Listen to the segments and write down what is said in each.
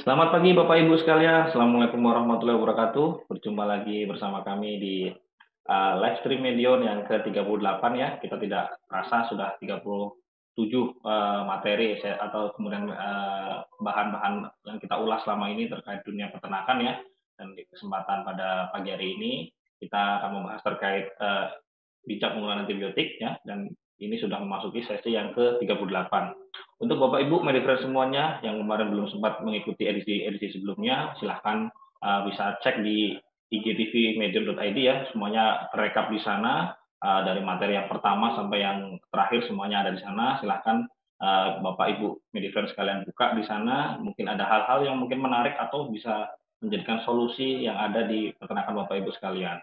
Selamat pagi Bapak Ibu sekalian. Assalamualaikum warahmatullahi wabarakatuh. Berjumpa lagi bersama kami di uh, live stream Medion yang ke-38 ya. Kita tidak rasa sudah 37 uh, materi atau kemudian uh, bahan-bahan uh, yang kita ulas selama ini terkait dunia peternakan ya. Dan di kesempatan pada pagi hari ini kita akan membahas terkait uh, bijak penggunaan antibiotik ya dan ini sudah memasuki sesi yang ke-38. Untuk Bapak Ibu Mediter semuanya yang kemarin belum sempat mengikuti edisi edisi sebelumnya, silahkan uh, bisa cek di igtvmedium.id ya, semuanya terekap di sana uh, dari materi yang pertama sampai yang terakhir semuanya ada di sana. Silahkan uh, Bapak Ibu Mediter sekalian buka di sana, mungkin ada hal-hal yang mungkin menarik atau bisa menjadikan solusi yang ada di peternakan Bapak Ibu sekalian.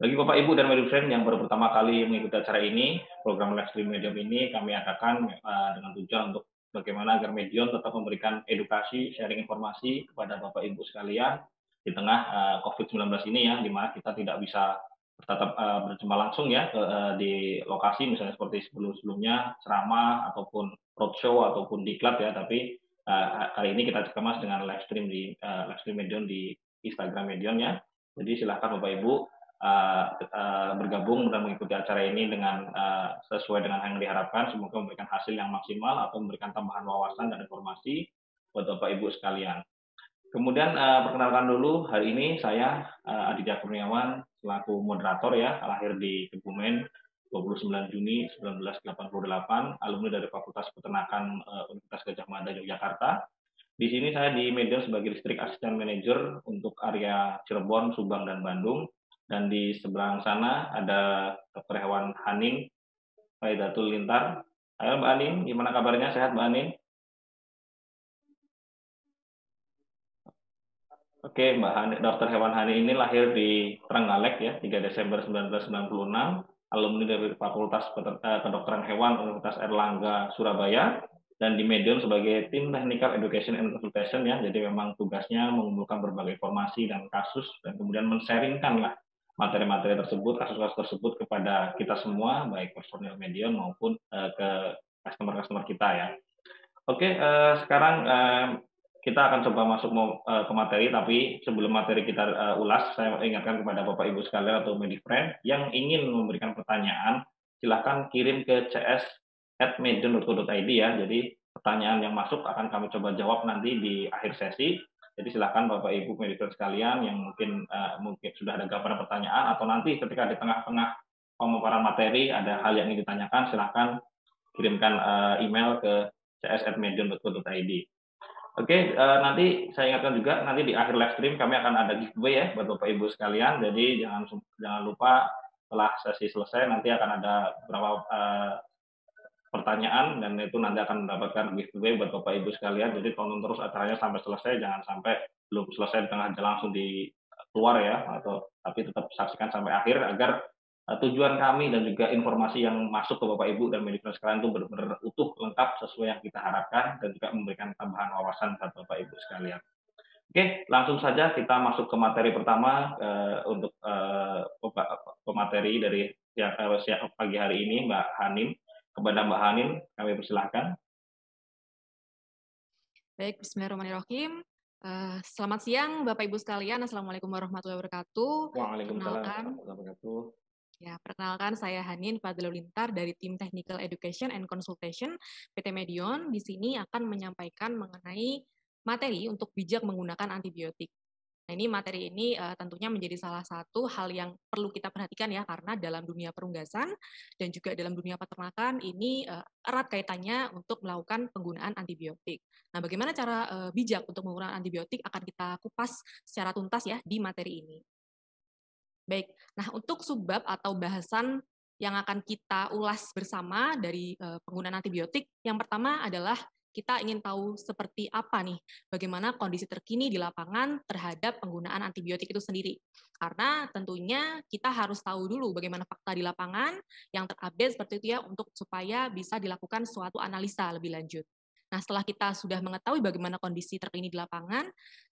Bagi Bapak Ibu dan Media Friend yang baru pertama kali mengikuti acara ini, program live stream Medium ini kami adakan eh, dengan tujuan untuk bagaimana agar Medium tetap memberikan edukasi, sharing informasi kepada Bapak Ibu sekalian di tengah eh, COVID-19 ini ya, di mana kita tidak bisa tetap eh, berjumpa langsung ya di lokasi misalnya seperti sebelum-sebelumnya ceramah ataupun roadshow ataupun di diklat ya tapi kali ini kita kemas dengan live stream di live stream Medion di Instagram Medion ya jadi silahkan Bapak Ibu Eh, eh, bergabung dan mengikuti acara ini dengan eh, sesuai dengan yang diharapkan. Semoga memberikan hasil yang maksimal atau memberikan tambahan wawasan dan informasi buat Bapak Ibu sekalian. Kemudian perkenalkan dulu hari ini saya uh, Aditya Kurniawan selaku moderator ya lahir di Kebumen 29 Juni 1988 alumni dari Fakultas Peternakan Universitas Gajah Mada Yogyakarta di sini saya di Medan sebagai listrik asisten manager untuk area Cirebon, Subang, dan Bandung dan di seberang sana ada dokter Hewan Hanim Faidatul Lintar. Halo Mbak Anin, gimana kabarnya? Sehat Mbak Anin? Oke, Mbak Hani, dokter Hewan Hani ini lahir di Trenggalek ya, 3 Desember 1996, alumni dari Fakultas eh, Kedokteran Hewan Universitas Erlangga Surabaya dan di Medium sebagai tim Technical Education and Consultation ya. Jadi memang tugasnya mengumpulkan berbagai informasi dan kasus dan kemudian menseringkan lah materi-materi tersebut, kasus-kasus tersebut kepada kita semua, baik personil media maupun uh, ke customer-customer kita ya. Oke, uh, sekarang uh, kita akan coba masuk uh, ke materi, tapi sebelum materi kita uh, ulas, saya ingatkan kepada Bapak Ibu sekalian atau MediFriend yang ingin memberikan pertanyaan, silahkan kirim ke cs at medium.co.id ya. Jadi pertanyaan yang masuk akan kami coba jawab nanti di akhir sesi jadi silakan Bapak Ibu Mediter sekalian yang mungkin uh, mungkin sudah ada gambar pertanyaan atau nanti ketika di tengah-tengah pemaparan materi ada hal yang ingin ditanyakan silakan kirimkan uh, email ke cs@medion.co.id. Oke, uh, nanti saya ingatkan juga nanti di akhir live stream kami akan ada giveaway ya buat Bapak Ibu sekalian. Jadi jangan jangan lupa setelah sesi selesai nanti akan ada beberapa uh, pertanyaan dan itu nanti akan mendapatkan giveaway buat Bapak Ibu sekalian. Jadi tonton terus acaranya sampai selesai, jangan sampai belum selesai di tengah aja langsung di keluar ya atau tapi tetap saksikan sampai akhir agar uh, tujuan kami dan juga informasi yang masuk ke Bapak Ibu dan manajemen sekalian itu benar-benar utuh, lengkap sesuai yang kita harapkan dan juga memberikan tambahan wawasan buat Bapak Ibu sekalian. Oke, langsung saja kita masuk ke materi pertama uh, untuk uh, pemateri dari siang, uh, siang pagi hari ini Mbak Hanim kepada Mbak Hanin, kami persilahkan. Baik, Bismillahirrahmanirrahim. Eh, selamat siang Bapak Ibu sekalian. Assalamualaikum warahmatullahi wabarakatuh. Waalaikumsalam warahmatullahi Ya, perkenalkan saya Hanin Fadlulintar dari tim Technical Education and Consultation PT Medion. Di sini akan menyampaikan mengenai materi untuk bijak menggunakan antibiotik. Nah, ini materi ini uh, tentunya menjadi salah satu hal yang perlu kita perhatikan ya karena dalam dunia perunggasan dan juga dalam dunia peternakan ini uh, erat kaitannya untuk melakukan penggunaan antibiotik. Nah, bagaimana cara uh, bijak untuk menggunakan antibiotik akan kita kupas secara tuntas ya di materi ini. Baik. Nah, untuk subbab atau bahasan yang akan kita ulas bersama dari penggunaan antibiotik, yang pertama adalah kita ingin tahu seperti apa nih, bagaimana kondisi terkini di lapangan terhadap penggunaan antibiotik itu sendiri. Karena tentunya kita harus tahu dulu bagaimana fakta di lapangan yang terupdate seperti itu ya untuk supaya bisa dilakukan suatu analisa lebih lanjut. Nah, setelah kita sudah mengetahui bagaimana kondisi terkini di lapangan,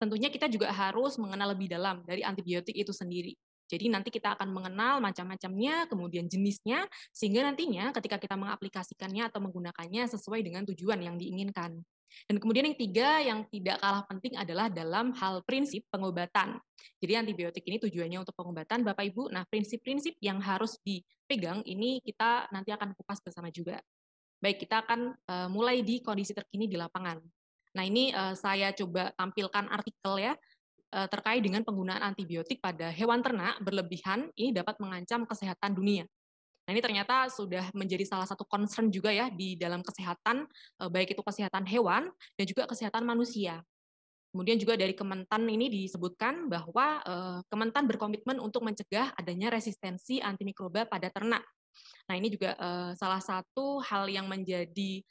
tentunya kita juga harus mengenal lebih dalam dari antibiotik itu sendiri. Jadi nanti kita akan mengenal macam-macamnya, kemudian jenisnya, sehingga nantinya ketika kita mengaplikasikannya atau menggunakannya sesuai dengan tujuan yang diinginkan. Dan kemudian yang tiga yang tidak kalah penting adalah dalam hal prinsip pengobatan. Jadi antibiotik ini tujuannya untuk pengobatan Bapak Ibu. Nah, prinsip-prinsip yang harus dipegang ini kita nanti akan kupas bersama juga. Baik, kita akan eh, mulai di kondisi terkini di lapangan. Nah, ini eh, saya coba tampilkan artikel ya Eh, terkait dengan penggunaan antibiotik pada hewan ternak berlebihan ini dapat mengancam kesehatan dunia. Nah, ini ternyata sudah menjadi salah satu concern juga ya di dalam kesehatan, eh, baik itu kesehatan hewan dan juga kesehatan manusia. Kemudian juga dari Kementan ini disebutkan bahwa eh, Kementan berkomitmen untuk mencegah adanya resistensi antimikroba pada ternak. Nah, ini juga salah satu hal yang menjadi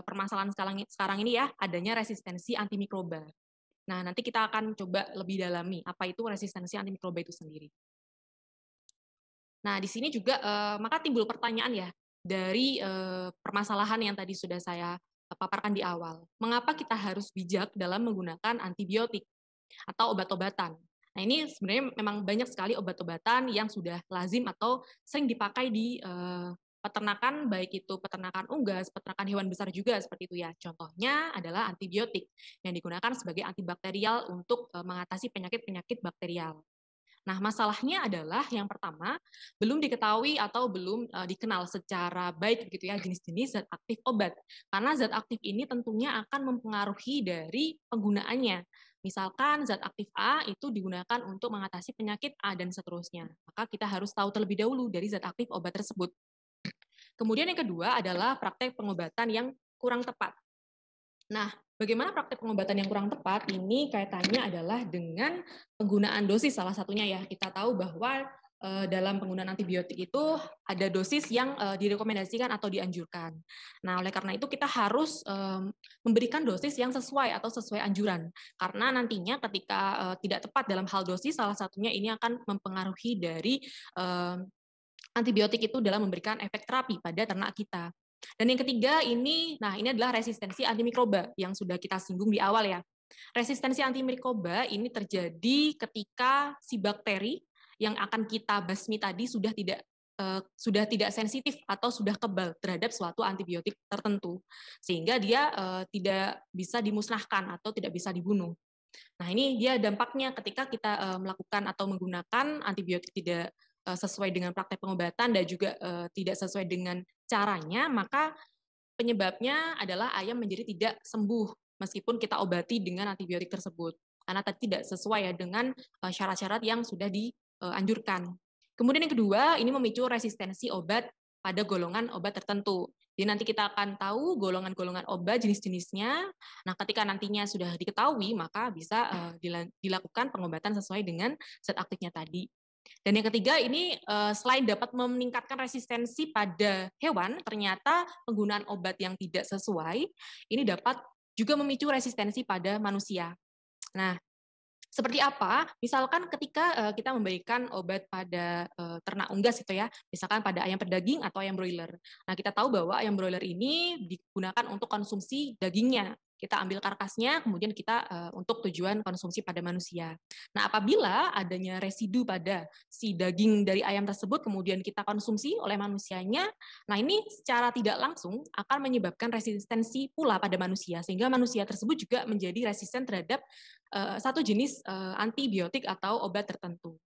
permasalahan sekarang ini ya, adanya resistensi antimikroba. Nah, nanti kita akan coba lebih dalami apa itu resistensi antimikroba itu sendiri. Nah, di sini juga eh, maka timbul pertanyaan ya dari eh, permasalahan yang tadi sudah saya eh, paparkan di awal. Mengapa kita harus bijak dalam menggunakan antibiotik atau obat-obatan? Nah, ini sebenarnya memang banyak sekali obat-obatan yang sudah lazim atau sering dipakai di eh, peternakan baik itu peternakan unggas, peternakan hewan besar juga seperti itu ya. Contohnya adalah antibiotik yang digunakan sebagai antibakterial untuk e, mengatasi penyakit-penyakit bakterial. Nah, masalahnya adalah yang pertama, belum diketahui atau belum uh, dikenal secara baik begitu ya jenis-jenis zat aktif obat. Karena zat aktif ini tentunya akan mempengaruhi dari penggunaannya. Misalkan zat aktif A itu digunakan untuk mengatasi penyakit A dan seterusnya. Maka kita harus tahu terlebih dahulu dari zat aktif obat tersebut. Kemudian yang kedua adalah praktek pengobatan yang kurang tepat. Nah, bagaimana praktek pengobatan yang kurang tepat ini kaitannya adalah dengan penggunaan dosis salah satunya ya. Kita tahu bahwa eh, dalam penggunaan antibiotik itu ada dosis yang eh, direkomendasikan atau dianjurkan. Nah, oleh karena itu kita harus memberikan dosis yang sesuai atau sesuai anjuran. Karena nantinya ketika eh, tidak tepat dalam hal dosis, salah satunya ini akan mempengaruhi dari antibiotik itu dalam memberikan efek terapi pada ternak kita. Dan yang ketiga ini, nah ini adalah resistensi antimikroba yang sudah kita singgung di awal ya. Resistensi antimikroba ini terjadi ketika si bakteri yang akan kita basmi tadi sudah tidak eh, sudah tidak sensitif atau sudah kebal terhadap suatu antibiotik tertentu sehingga dia eh, tidak bisa dimusnahkan atau tidak bisa dibunuh. Nah, ini dia dampaknya ketika kita eh, melakukan atau menggunakan antibiotik tidak Eh, sesuai dengan praktek pengobatan dan juga eh, tidak sesuai dengan caranya, maka penyebabnya adalah ayam menjadi tidak sembuh meskipun kita obati dengan antibiotik tersebut karena tadi tidak sesuai ya dengan eh, syarat-syarat yang sudah dianjurkan. Kemudian yang kedua, ini memicu resistensi obat pada golongan obat tertentu. Jadi nanti kita akan tahu golongan-golongan obat jenis-jenisnya. Nah, ketika nantinya sudah diketahui, maka bisa dilakukan pengobatan sesuai dengan zat aktifnya tadi. Dan yang ketiga ini eh, selain dapat meningkatkan resistensi pada hewan, ternyata penggunaan obat yang tidak sesuai ini dapat juga memicu resistensi pada manusia. Nah, seperti apa? Misalkan ketika eh, kita memberikan obat pada eh, ternak unggas itu ya, misalkan pada ayam pedaging atau ayam broiler. Nah, kita tahu bahwa ayam broiler ini digunakan untuk konsumsi dagingnya. Kita ambil karkasnya, kemudian kita uh, untuk tujuan konsumsi pada manusia. Nah, apabila adanya residu pada si daging dari ayam tersebut, kemudian kita konsumsi oleh manusianya, nah ini secara tidak langsung akan menyebabkan resistensi pula pada manusia, sehingga manusia tersebut juga menjadi resisten terhadap uh, satu jenis uh, antibiotik atau obat tertentu.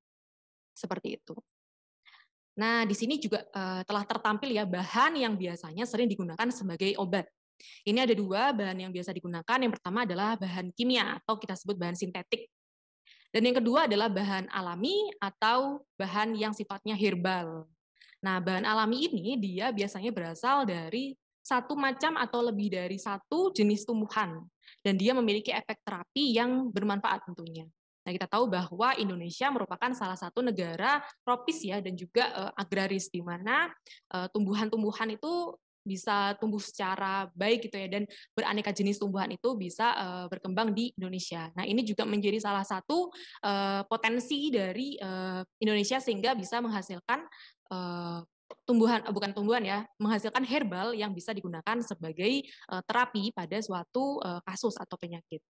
Seperti itu. Nah, di sini juga uh, telah tertampil ya bahan yang biasanya sering digunakan sebagai obat. Ini ada dua bahan yang biasa digunakan. Yang pertama adalah bahan kimia atau kita sebut bahan sintetik. Dan yang kedua adalah bahan alami atau bahan yang sifatnya herbal. Nah, bahan alami ini dia biasanya berasal dari satu macam atau lebih dari satu jenis tumbuhan dan dia memiliki efek terapi yang bermanfaat tentunya. Nah, kita tahu bahwa Indonesia merupakan salah satu negara tropis ya dan juga uh, agraris di mana uh, tumbuhan-tumbuhan itu bisa tumbuh secara baik gitu ya dan beraneka jenis tumbuhan itu bisa uh, berkembang di Indonesia. Nah, ini juga menjadi salah satu uh, potensi dari uh, Indonesia sehingga bisa menghasilkan uh, tumbuhan bukan tumbuhan ya, menghasilkan herbal yang bisa digunakan sebagai uh, terapi pada suatu uh, kasus atau penyakit.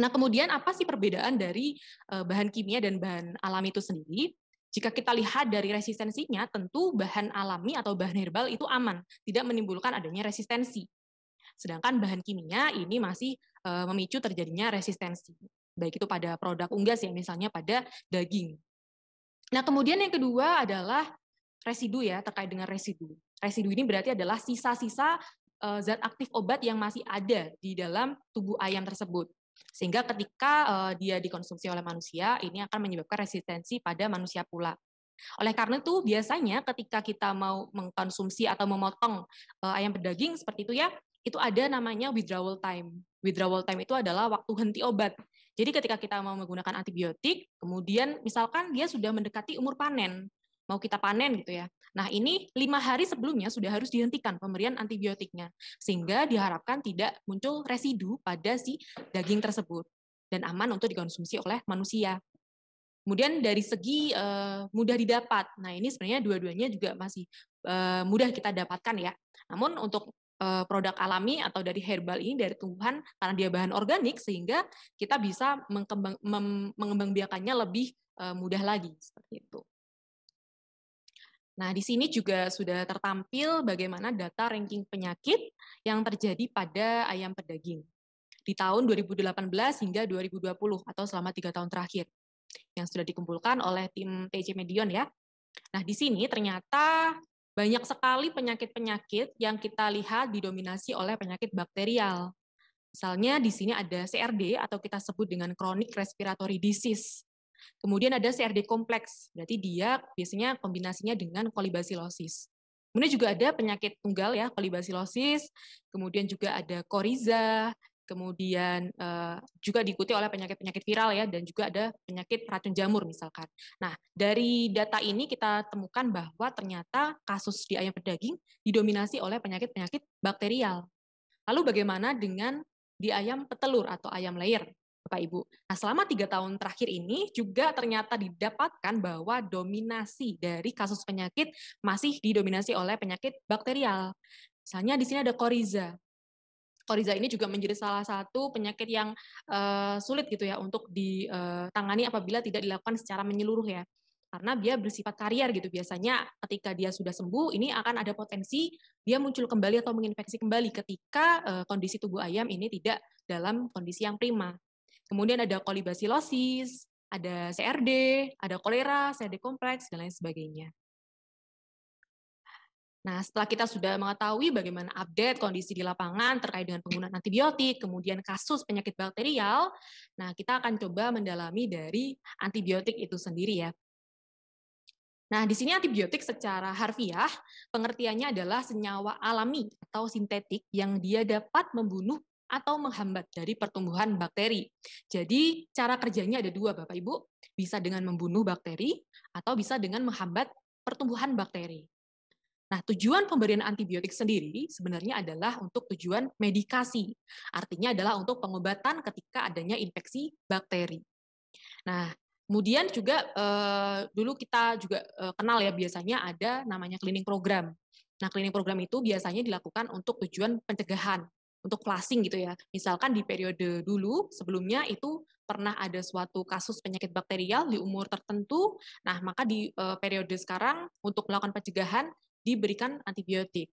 Nah, kemudian apa sih perbedaan dari uh, bahan kimia dan bahan alami itu sendiri? Jika kita lihat dari resistensinya, tentu bahan alami atau bahan herbal itu aman, tidak menimbulkan adanya resistensi. Sedangkan bahan kimia ini masih eh, memicu terjadinya resistensi, baik itu pada produk unggas ya, misalnya pada daging. Nah, kemudian yang kedua adalah residu ya, terkait dengan residu. Residu ini berarti adalah sisa-sisa eh, zat aktif obat yang masih ada di dalam tubuh ayam tersebut. Sehingga ketika eh, dia dikonsumsi oleh manusia, ini akan menyebabkan resistensi pada manusia pula. Oleh karena itu, biasanya ketika kita mau mengkonsumsi atau memotong eh, ayam berdaging seperti itu ya, itu ada namanya withdrawal time. Withdrawal time itu adalah waktu henti obat. Jadi ketika kita mau menggunakan antibiotik, kemudian misalkan dia sudah mendekati umur panen, mau kita panen gitu ya. Nah ini lima hari sebelumnya sudah harus dihentikan pemberian antibiotiknya, sehingga diharapkan tidak muncul residu pada si daging tersebut dan aman untuk dikonsumsi oleh manusia. Kemudian dari segi eh, mudah didapat, nah ini sebenarnya dua-duanya juga masih eh, mudah kita dapatkan ya. Namun untuk eh, produk alami atau dari herbal ini dari tumbuhan karena dia bahan organik sehingga kita bisa mengembang, mengembangbiakannya lebih mudah lagi seperti itu. Nah, di sini juga sudah tertampil bagaimana data ranking penyakit yang terjadi pada ayam pedaging di tahun 2018 hingga 2020 atau selama tiga tahun terakhir yang sudah dikumpulkan oleh tim TC Medion ya. Nah, di sini ternyata banyak sekali penyakit-penyakit yang kita lihat didominasi oleh penyakit bakterial. Misalnya di sini ada CRD atau kita sebut dengan chronic respiratory disease. Kemudian ada CRD kompleks, berarti dia biasanya kombinasinya dengan kolibasilosis. Kemudian juga ada penyakit tunggal ya, kolibasilosis, kemudian juga ada koriza, kemudian eh, juga diikuti oleh penyakit-penyakit viral ya, dan juga ada penyakit racun jamur misalkan. Nah, dari data ini kita temukan bahwa ternyata kasus di ayam pedaging didominasi oleh penyakit-penyakit bakterial. Lalu bagaimana dengan di ayam petelur atau ayam layer? Bapak Ibu. Nah, selama tiga tahun terakhir ini juga ternyata didapatkan bahwa dominasi dari kasus penyakit masih didominasi oleh penyakit bakterial. Misalnya di sini ada koriza. Koriza ini juga menjadi salah satu penyakit yang uh, sulit gitu ya untuk ditangani eh, apabila tidak dilakukan secara menyeluruh ya. Karena dia bersifat karier gitu biasanya ketika dia sudah sembuh ini akan ada potensi dia muncul kembali atau menginfeksi kembali ketika uh, kondisi tubuh ayam ini tidak dalam kondisi yang prima. Kemudian ada kolibasilosis, ada CRD, ada kolera, CRD kompleks, dan lain sebagainya. Nah, setelah kita sudah mengetahui bagaimana update kondisi di lapangan terkait dengan penggunaan antibiotik, kemudian kasus penyakit bakterial, nah kita akan coba mendalami dari antibiotik itu sendiri ya. Nah, di sini antibiotik secara harfiah pengertiannya adalah senyawa alami atau sintetik yang dia dapat membunuh atau menghambat dari pertumbuhan bakteri. Jadi cara kerjanya ada dua Bapak Ibu, bisa dengan membunuh bakteri atau bisa dengan menghambat pertumbuhan bakteri. Nah, tujuan pemberian antibiotik sendiri sebenarnya adalah untuk tujuan medikasi. Artinya adalah untuk pengobatan ketika adanya infeksi bakteri. Nah, kemudian juga eh, dulu kita juga eh, kenal ya biasanya ada namanya cleaning program. Nah, cleaning program itu biasanya dilakukan untuk tujuan pencegahan untuk flushing gitu ya. Misalkan di periode dulu sebelumnya itu pernah ada suatu kasus penyakit bakterial di umur tertentu. Nah, maka di uh, periode sekarang untuk melakukan pencegahan diberikan antibiotik.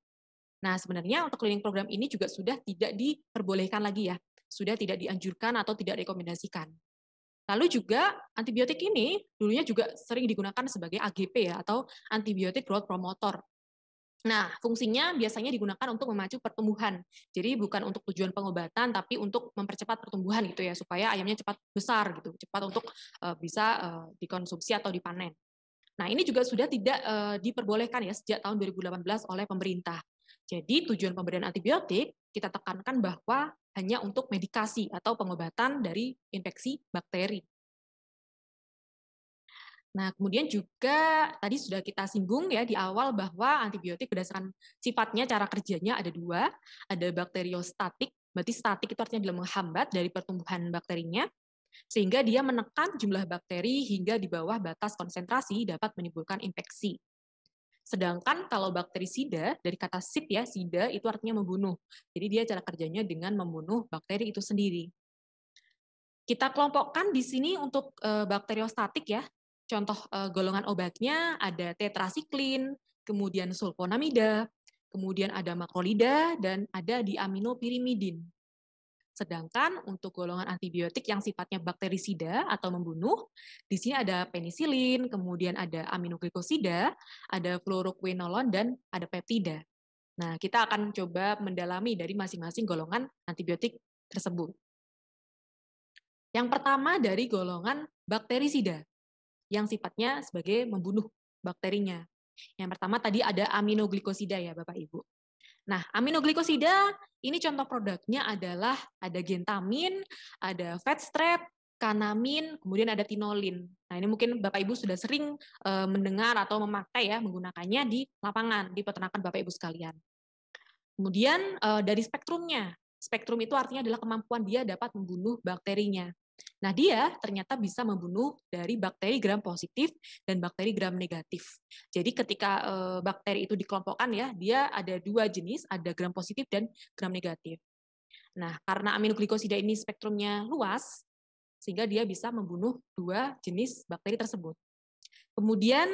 Nah, sebenarnya untuk cleaning program ini juga sudah tidak diperbolehkan lagi ya. Sudah tidak dianjurkan atau tidak rekomendasikan. Lalu juga antibiotik ini dulunya juga sering digunakan sebagai AGP ya atau antibiotik growth promoter. Nah, fungsinya biasanya digunakan untuk memacu pertumbuhan. Jadi bukan untuk tujuan pengobatan, tapi untuk mempercepat pertumbuhan gitu ya, supaya ayamnya cepat besar gitu, cepat untuk uh, bisa uh, dikonsumsi atau dipanen. Nah, ini juga sudah tidak uh, diperbolehkan ya sejak tahun 2018 oleh pemerintah. Jadi tujuan pemberian antibiotik kita tekankan bahwa hanya untuk medikasi atau pengobatan dari infeksi bakteri. Nah, kemudian juga tadi sudah kita singgung ya di awal bahwa antibiotik berdasarkan sifatnya, cara kerjanya ada dua. Ada bakteriostatik, berarti statik itu artinya dia menghambat dari pertumbuhan bakterinya, sehingga dia menekan jumlah bakteri hingga di bawah batas konsentrasi dapat menimbulkan infeksi. Sedangkan kalau bakteri sida, dari kata sid ya, sida itu artinya membunuh. Jadi dia cara kerjanya dengan membunuh bakteri itu sendiri. Kita kelompokkan di sini untuk eh, bakteriostatik ya, Contoh uh, golongan obatnya ada tetrasiklin, kemudian sulfonamida, kemudian ada makrolida, dan ada diaminopirimidin. Sedangkan untuk golongan antibiotik yang sifatnya bakterisida atau membunuh, di sini ada penisilin, kemudian ada aminoglikosida, ada fluoroquinolon, dan ada peptida. Nah, kita akan coba mendalami dari masing-masing golongan antibiotik tersebut. Yang pertama dari golongan bakterisida yang sifatnya sebagai membunuh bakterinya. Yang pertama tadi ada aminoglikosida ya Bapak Ibu. Nah, aminoglikosida ini contoh produknya adalah ada gentamin, ada fat strap, kanamin, kemudian ada tinolin. Nah, ini mungkin Bapak Ibu sudah sering eh, mendengar atau memakai ya menggunakannya di lapangan, di peternakan Bapak Ibu sekalian. Kemudian eh, dari spektrumnya. Spektrum itu artinya adalah kemampuan dia dapat membunuh bakterinya. Nah, dia ternyata bisa membunuh dari bakteri gram positif dan bakteri gram negatif. Jadi ketika eh, bakteri itu dikelompokkan ya, dia ada dua jenis, ada gram positif dan gram negatif. Nah, karena aminoglikosida ini spektrumnya luas, sehingga dia bisa membunuh dua jenis bakteri tersebut. Kemudian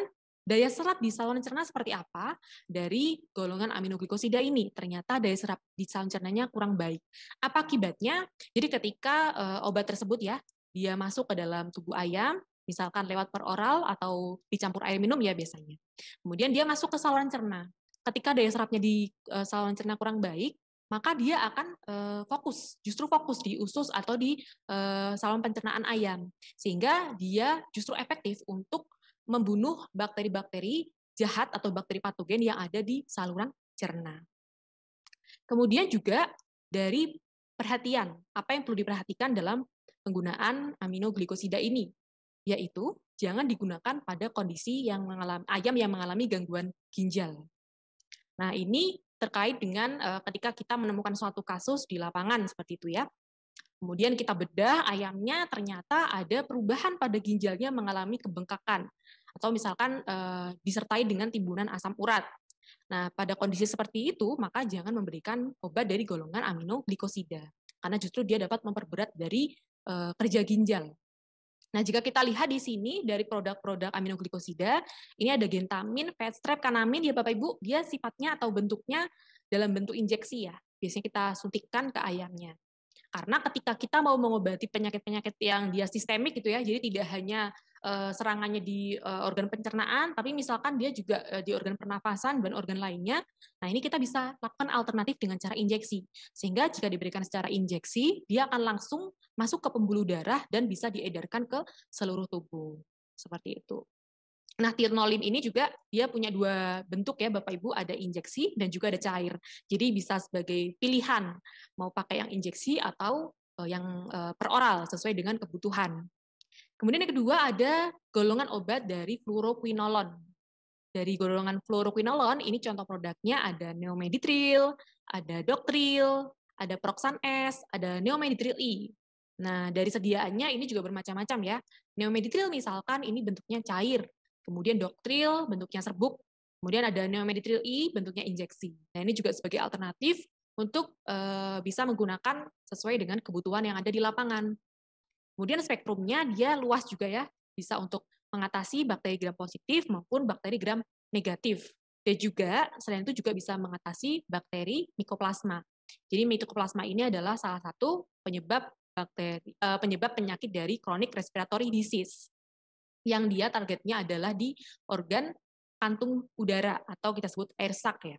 Daya serap di saluran cerna seperti apa dari golongan aminoglikosida ini? Ternyata daya serap di saluran cernanya kurang baik. Apa akibatnya? Jadi ketika eh, obat tersebut ya dia masuk ke dalam tubuh ayam, misalkan lewat peroral atau dicampur air minum ya biasanya. Kemudian dia masuk ke saluran cerna. Ketika daya serapnya di eh, saluran cerna kurang baik, maka dia akan eh, fokus, justru fokus di usus atau di saluran pencernaan ayam, sehingga dia justru efektif untuk membunuh bakteri-bakteri jahat atau bakteri patogen yang ada di saluran cerna. Kemudian juga dari perhatian, apa yang perlu diperhatikan dalam penggunaan aminoglikosida ini, yaitu jangan digunakan pada kondisi yang mengalami ayam yang mengalami gangguan ginjal. Nah, ini terkait dengan eh, ketika kita menemukan suatu kasus di lapangan seperti itu ya. Kemudian kita bedah ayamnya ternyata ada perubahan pada ginjalnya mengalami kebengkakan atau misalkan eh, disertai dengan timbunan asam urat. Nah, pada kondisi seperti itu maka jangan memberikan obat dari golongan aminoglikosida karena justru dia dapat memperberat dari eh, kerja ginjal. Nah, jika kita lihat di sini dari produk-produk aminoglikosida, ini ada gentamin, fatstrap, kanamin ya Bapak Ibu, dia sifatnya atau bentuknya dalam bentuk injeksi ya. Biasanya kita suntikan ke ayamnya. Karena ketika kita mau mengobati penyakit-penyakit yang dia sistemik gitu ya, jadi tidak hanya eh, serangannya di eh, organ pencernaan, tapi misalkan dia juga eh, di organ pernafasan dan organ lainnya, nah ini kita bisa lakukan alternatif dengan cara injeksi. Sehingga jika diberikan secara injeksi, dia akan langsung masuk ke pembuluh darah dan bisa diedarkan ke seluruh tubuh. Seperti itu. Nah, tirnolim ini juga dia punya dua bentuk ya Bapak Ibu, ada injeksi dan juga ada cair. Jadi bisa sebagai pilihan mau pakai yang injeksi atau eh, yang eh, peroral sesuai dengan kebutuhan. Kemudian yang kedua ada golongan obat dari fluoroquinolon. Dari golongan fluoroquinolon ini contoh produknya ada neomeditril, ada doktril, ada proxan S, ada neomeditril I. E. Nah, dari sediaannya ini juga bermacam-macam ya. Neomeditril misalkan ini bentuknya cair, Kemudian doktril bentuknya serbuk, kemudian ada neomeditril I bentuknya injeksi. Nah, ini juga sebagai alternatif untuk eh, bisa menggunakan sesuai dengan kebutuhan yang ada di lapangan. Kemudian spektrumnya dia luas juga ya, bisa untuk mengatasi bakteri gram positif maupun bakteri gram negatif. Dan juga selain itu juga bisa mengatasi bakteri mikoplasma. Jadi mikoplasma ini adalah salah satu penyebab bakteri eh, penyebab penyakit dari chronic respiratory disease yang dia targetnya adalah di organ kantung udara atau kita sebut air sac ya.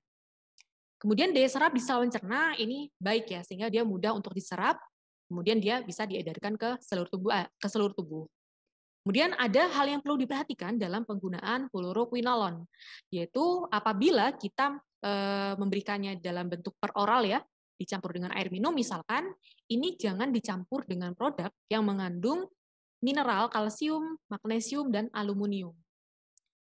Kemudian daya serap di saluran cerna ini baik ya sehingga dia mudah untuk diserap, kemudian dia bisa diedarkan ke seluruh tubuh eh, ke seluruh tubuh. Kemudian ada hal yang perlu diperhatikan dalam penggunaan fluoroquinolon, yaitu apabila kita e, memberikannya dalam bentuk peroral ya, dicampur dengan air minum misalkan, ini jangan dicampur dengan produk yang mengandung mineral kalsium, magnesium, dan aluminium.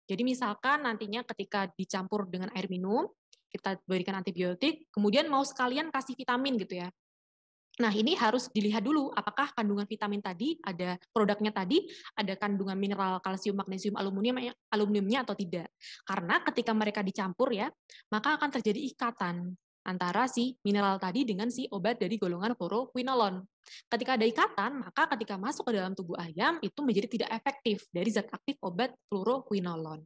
Jadi misalkan nantinya ketika dicampur dengan air minum, kita berikan antibiotik, kemudian mau sekalian kasih vitamin gitu ya. Nah, ini harus dilihat dulu apakah kandungan vitamin tadi ada produknya tadi ada kandungan mineral kalsium, magnesium, aluminium aluminiumnya atau tidak. Karena ketika mereka dicampur ya, maka akan terjadi ikatan antara si mineral tadi dengan si obat dari golongan kloroquinolon. Ketika ada ikatan, maka ketika masuk ke dalam tubuh ayam itu menjadi tidak efektif dari zat aktif obat kloroquinolon.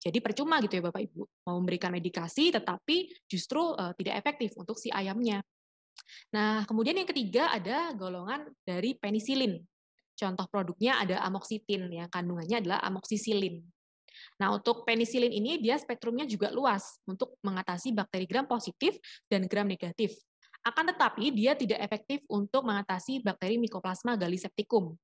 Jadi percuma gitu ya Bapak Ibu, mau memberikan medikasi tetapi justru uh, tidak efektif untuk si ayamnya. Nah, kemudian yang ketiga ada golongan dari penisilin. Contoh produknya ada amoksitin ya kandungannya adalah amoksisilin. Nah, untuk penisilin ini dia spektrumnya juga luas untuk mengatasi bakteri gram positif dan gram negatif. Akan tetapi dia tidak efektif untuk mengatasi bakteri Mycoplasma gallisepticum.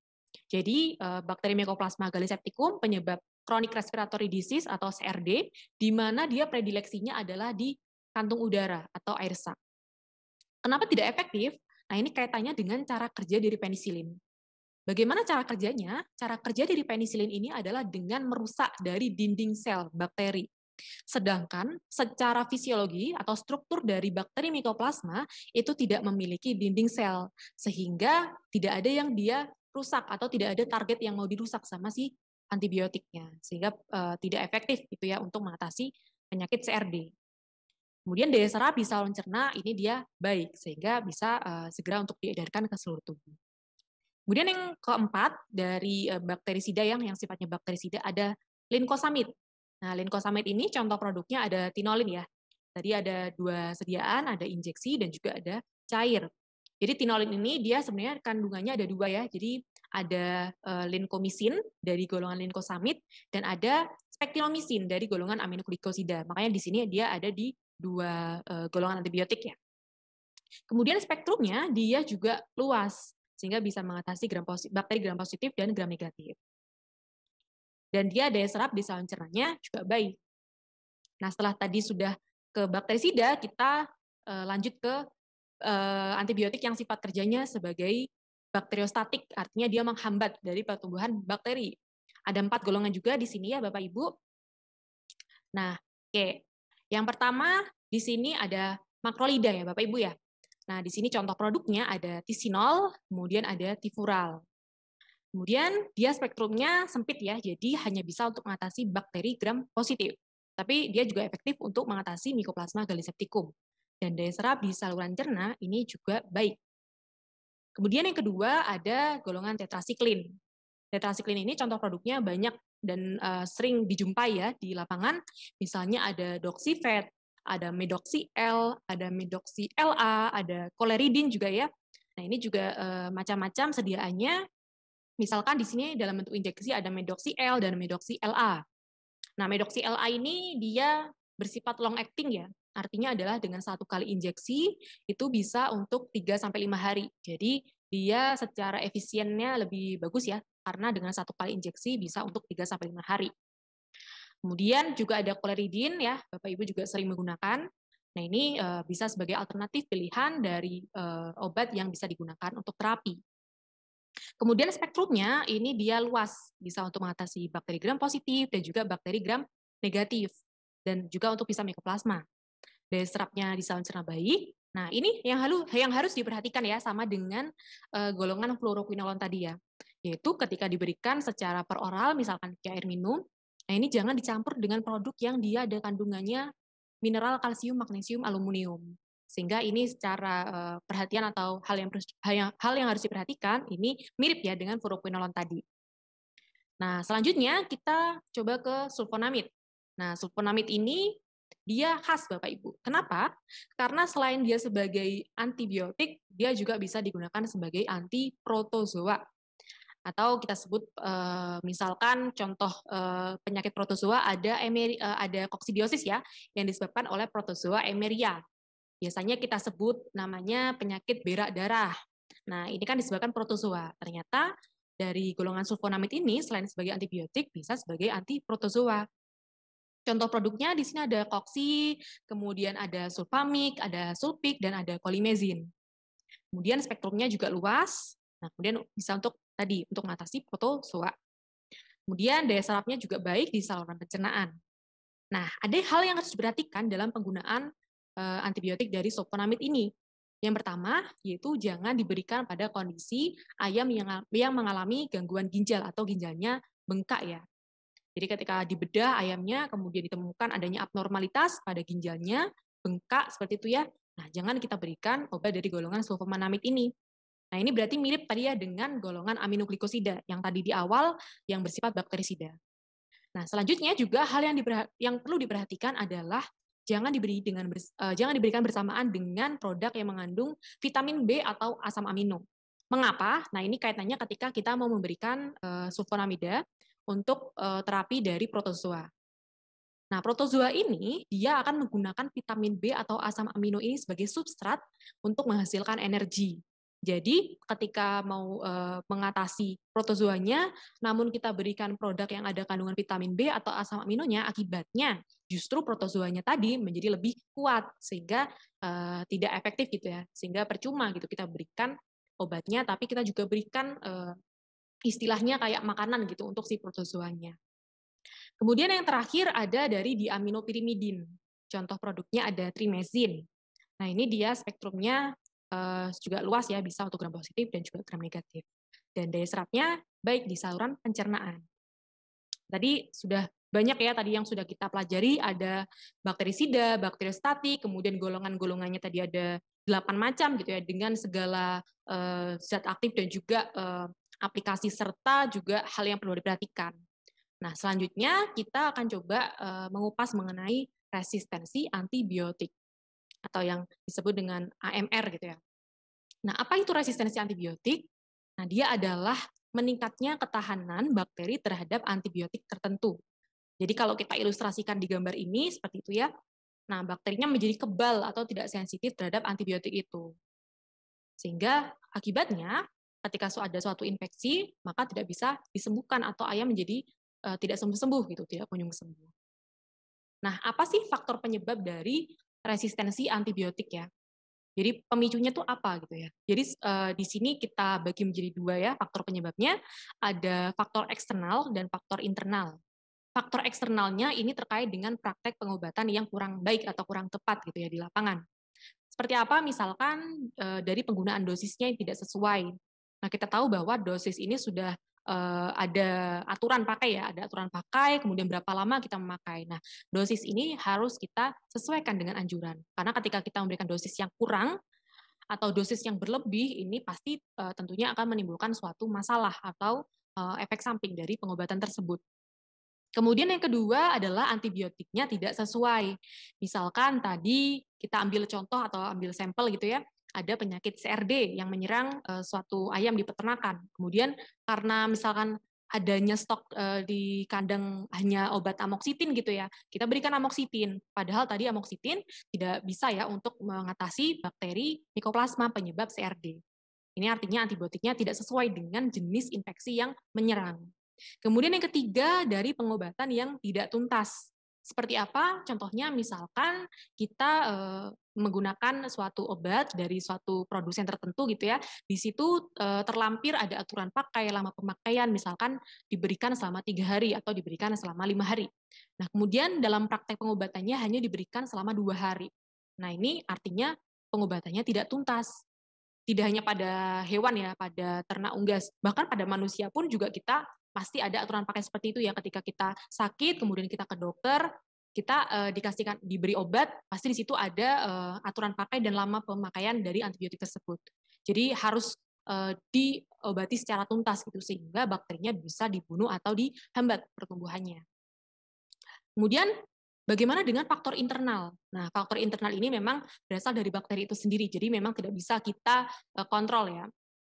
Jadi eh, bakteri Mycoplasma gallisepticum penyebab chronic respiratory disease atau CRD di mana dia predileksinya adalah di kantung udara atau air sac. Kenapa tidak efektif? Nah, ini kaitannya dengan cara kerja dari penisilin. Bagaimana cara kerjanya? Cara kerja dari penisilin ini adalah dengan merusak dari dinding sel bakteri. Sedangkan secara fisiologi atau struktur dari bakteri mikoplasma itu tidak memiliki dinding sel, sehingga tidak ada yang dia rusak atau tidak ada target yang mau dirusak sama si antibiotiknya, sehingga uh, tidak efektif gitu ya untuk mengatasi penyakit CRD. Kemudian daya serap di saluran cerna ini dia baik sehingga bisa uh, segera untuk diedarkan ke seluruh tubuh. Kemudian yang keempat dari eh, bakterisida yang yang sifatnya bakterisida ada linkosamid. Nah, linkosamid ini contoh produknya ada tinolin ya. Tadi ada dua sediaan, ada injeksi dan juga ada cair. Jadi tinolin ini dia sebenarnya kandungannya ada dua ya. Jadi ada eh, linkomisin dari golongan linkosamid dan ada spektinomisin dari golongan aminoglikosida. Makanya di sini dia ada di dua eh, golongan antibiotik ya. Kemudian spektrumnya dia juga luas sehingga bisa mengatasi gram positif, bakteri gram positif dan gram negatif. Dan dia daya serap di saluran cernanya juga baik. Nah, setelah tadi sudah ke bakteri sida, kita eh, lanjut ke eh, antibiotik yang sifat kerjanya sebagai bakteriostatik, artinya dia menghambat dari pertumbuhan bakteri. Ada empat golongan juga di sini ya Bapak Ibu. Nah, oke. Yang pertama di sini ada makrolida ya Bapak Ibu ya. Nah, di sini contoh produknya ada tisinol, kemudian ada tifural. Kemudian dia spektrumnya sempit ya, jadi hanya bisa untuk mengatasi bakteri gram positif. Tapi dia juga efektif untuk mengatasi Mycoplasma galisepticum. Dan daya serap di saluran cerna ini juga baik. Kemudian yang kedua ada golongan tetrasiklin. Tetrasiklin ini contoh produknya banyak dan uh, sering dijumpai ya di lapangan. Misalnya ada doxifet, ada medoxi L, ada medoxi LA, ada koleridin juga ya. Nah, ini juga eh, macam-macam sediaannya. Misalkan di sini dalam bentuk injeksi ada medoxi L dan medoxi LA. Nah, medoxi LA ini dia bersifat long acting ya. Artinya adalah dengan satu kali injeksi itu bisa untuk 3 sampai 5 hari. Jadi dia secara efisiennya lebih bagus ya karena dengan satu kali injeksi bisa untuk 3 sampai 5 hari. Kemudian juga ada kloridin ya, Bapak Ibu juga sering menggunakan. Nah, ini eh, bisa sebagai alternatif pilihan dari eh, obat yang bisa digunakan untuk terapi. Kemudian spektrumnya ini dia luas, bisa untuk mengatasi bakteri gram positif dan juga bakteri gram negatif dan juga untuk bisa mikroplasma. Daya serapnya di saluran cerna bayi. Nah, ini yang halu, yang harus diperhatikan ya sama dengan eh, golongan fluoroquinolon tadi ya. Yaitu ketika diberikan secara peroral misalkan via air minum Nah, ini jangan dicampur dengan produk yang dia ada kandungannya mineral kalsium, magnesium, aluminium. Sehingga ini secara eh, perhatian atau hal yang hal yang harus diperhatikan ini mirip ya dengan furoquinolon tadi. Nah, selanjutnya kita coba ke sulfonamid. Nah, sulfonamid ini dia khas Bapak Ibu. Kenapa? Karena selain dia sebagai antibiotik, dia juga bisa digunakan sebagai anti protozoa atau kita sebut eh, misalkan contoh eh, penyakit protozoa ada emeri, eh, ada koksidiosis ya yang disebabkan oleh protozoa emeria. Biasanya kita sebut namanya penyakit berak darah. Nah, ini kan disebabkan protozoa. Ternyata dari golongan sulfonamid ini selain sebagai antibiotik bisa sebagai anti protozoa Contoh produknya di sini ada koksi, kemudian ada sulfamik, ada sulpik dan ada kolimezin. Kemudian spektrumnya juga luas. Nah, kemudian bisa untuk tadi untuk mengatasi foto sua. Kemudian daya serapnya juga baik di saluran pencernaan. Nah, ada hal yang harus diperhatikan dalam penggunaan eh, antibiotik dari sulfonamid ini. Yang pertama, yaitu jangan diberikan pada kondisi ayam yang mengalami gangguan ginjal atau ginjalnya bengkak ya. Jadi ketika dibedah ayamnya, kemudian ditemukan adanya abnormalitas pada ginjalnya, bengkak seperti itu ya. Nah, jangan kita berikan obat dari golongan sulfonamid ini. Nah, ini berarti mirip tadi ya dengan golongan aminoglikosida yang tadi di awal yang bersifat bakterisida. Nah, selanjutnya juga hal yang, yang perlu diperhatikan adalah jangan diberi dengan eh, jangan diberikan bersamaan dengan produk yang mengandung vitamin B atau asam amino. Mengapa? Nah, ini kaitannya ketika kita mau memberikan eh, sulfonamida untuk eh, terapi dari protozoa. Nah, protozoa ini dia akan menggunakan vitamin B atau asam amino ini sebagai substrat untuk menghasilkan energi. Jadi ketika mau e, mengatasi protozoanya, namun kita berikan produk yang ada kandungan vitamin B atau asam aminonya, akibatnya justru protozoanya tadi menjadi lebih kuat sehingga e, tidak efektif gitu ya, sehingga percuma gitu kita berikan obatnya, tapi kita juga berikan e, istilahnya kayak makanan gitu untuk si protozoanya. Kemudian yang terakhir ada dari diaminopirimidin. Contoh produknya ada trimezin. Nah, ini dia spektrumnya uh, juga luas ya, bisa untuk gram positif dan juga gram negatif. Dan daya seratnya baik di saluran pencernaan. Tadi sudah banyak ya tadi yang sudah kita pelajari ada bakterisida, bakteri statik, kemudian golongan-golongannya tadi ada delapan macam gitu ya dengan segala uh, zat aktif dan juga uh, aplikasi serta juga hal yang perlu diperhatikan. Nah, selanjutnya kita akan coba uh, mengupas mengenai resistensi antibiotik atau yang disebut dengan AMR gitu ya. Nah, apa itu resistensi antibiotik? Nah, dia adalah meningkatnya ketahanan bakteri terhadap antibiotik tertentu. Jadi kalau kita ilustrasikan di gambar ini seperti itu ya. Nah, bakterinya menjadi kebal atau tidak sensitif terhadap antibiotik itu. Sehingga akibatnya ketika ada suatu infeksi, maka tidak bisa disembuhkan atau ayam menjadi uh, tidak sembuh-sembuh gitu, tidak kunjung sembuh. Nah, apa sih faktor penyebab dari resistensi antibiotik ya. Jadi pemicunya tuh apa gitu ya. Jadi uh, di sini kita bagi menjadi dua ya faktor penyebabnya, ada faktor eksternal dan faktor internal. Faktor eksternalnya ini terkait dengan praktek pengobatan yang kurang baik atau kurang tepat gitu ya di lapangan. Seperti apa misalkan uh, dari penggunaan dosisnya yang tidak sesuai. Nah, kita tahu bahwa dosis ini sudah uh, ada aturan pakai ya, ada aturan pakai, kemudian berapa lama kita memakai. Nah, dosis ini harus kita sesuaikan dengan anjuran. Karena ketika kita memberikan dosis yang kurang atau dosis yang berlebih, ini pasti uh, tentunya akan menimbulkan suatu masalah atau uh, efek samping dari pengobatan tersebut. Kemudian yang kedua adalah antibiotiknya tidak sesuai. Misalkan tadi kita ambil contoh atau ambil sampel gitu ya, ada penyakit CRD yang menyerang uh, suatu ayam di peternakan. Kemudian karena misalkan adanya stok uh, di kandang hanya obat amoksitin gitu ya. Kita berikan amoksitin. Padahal tadi amoksitin tidak bisa ya untuk mengatasi bakteri Mycoplasma penyebab CRD. Ini artinya antibiotiknya tidak sesuai dengan jenis infeksi yang menyerang. Kemudian yang ketiga dari pengobatan yang tidak tuntas. Seperti apa? Contohnya misalkan kita eh, menggunakan suatu obat dari suatu produsen tertentu gitu ya, di situ eh, terlampir ada aturan pakai lama pemakaian misalkan diberikan selama tiga hari atau diberikan selama lima hari. Nah kemudian dalam praktek pengobatannya hanya diberikan selama dua hari. Nah ini artinya pengobatannya tidak tuntas. Tidak hanya pada hewan ya, pada ternak unggas, bahkan pada manusia pun juga kita pasti ada aturan pakai seperti itu ya ketika kita sakit kemudian kita ke dokter kita uh, dikasihkan diberi obat pasti di situ ada uh, aturan pakai dan lama pemakaian dari antibiotik tersebut jadi harus uh, diobati secara tuntas gitu sehingga bakterinya bisa dibunuh atau dihambat pertumbuhannya kemudian Bagaimana dengan faktor internal? Nah, faktor internal ini memang berasal dari bakteri itu sendiri, jadi memang tidak bisa kita kontrol ya,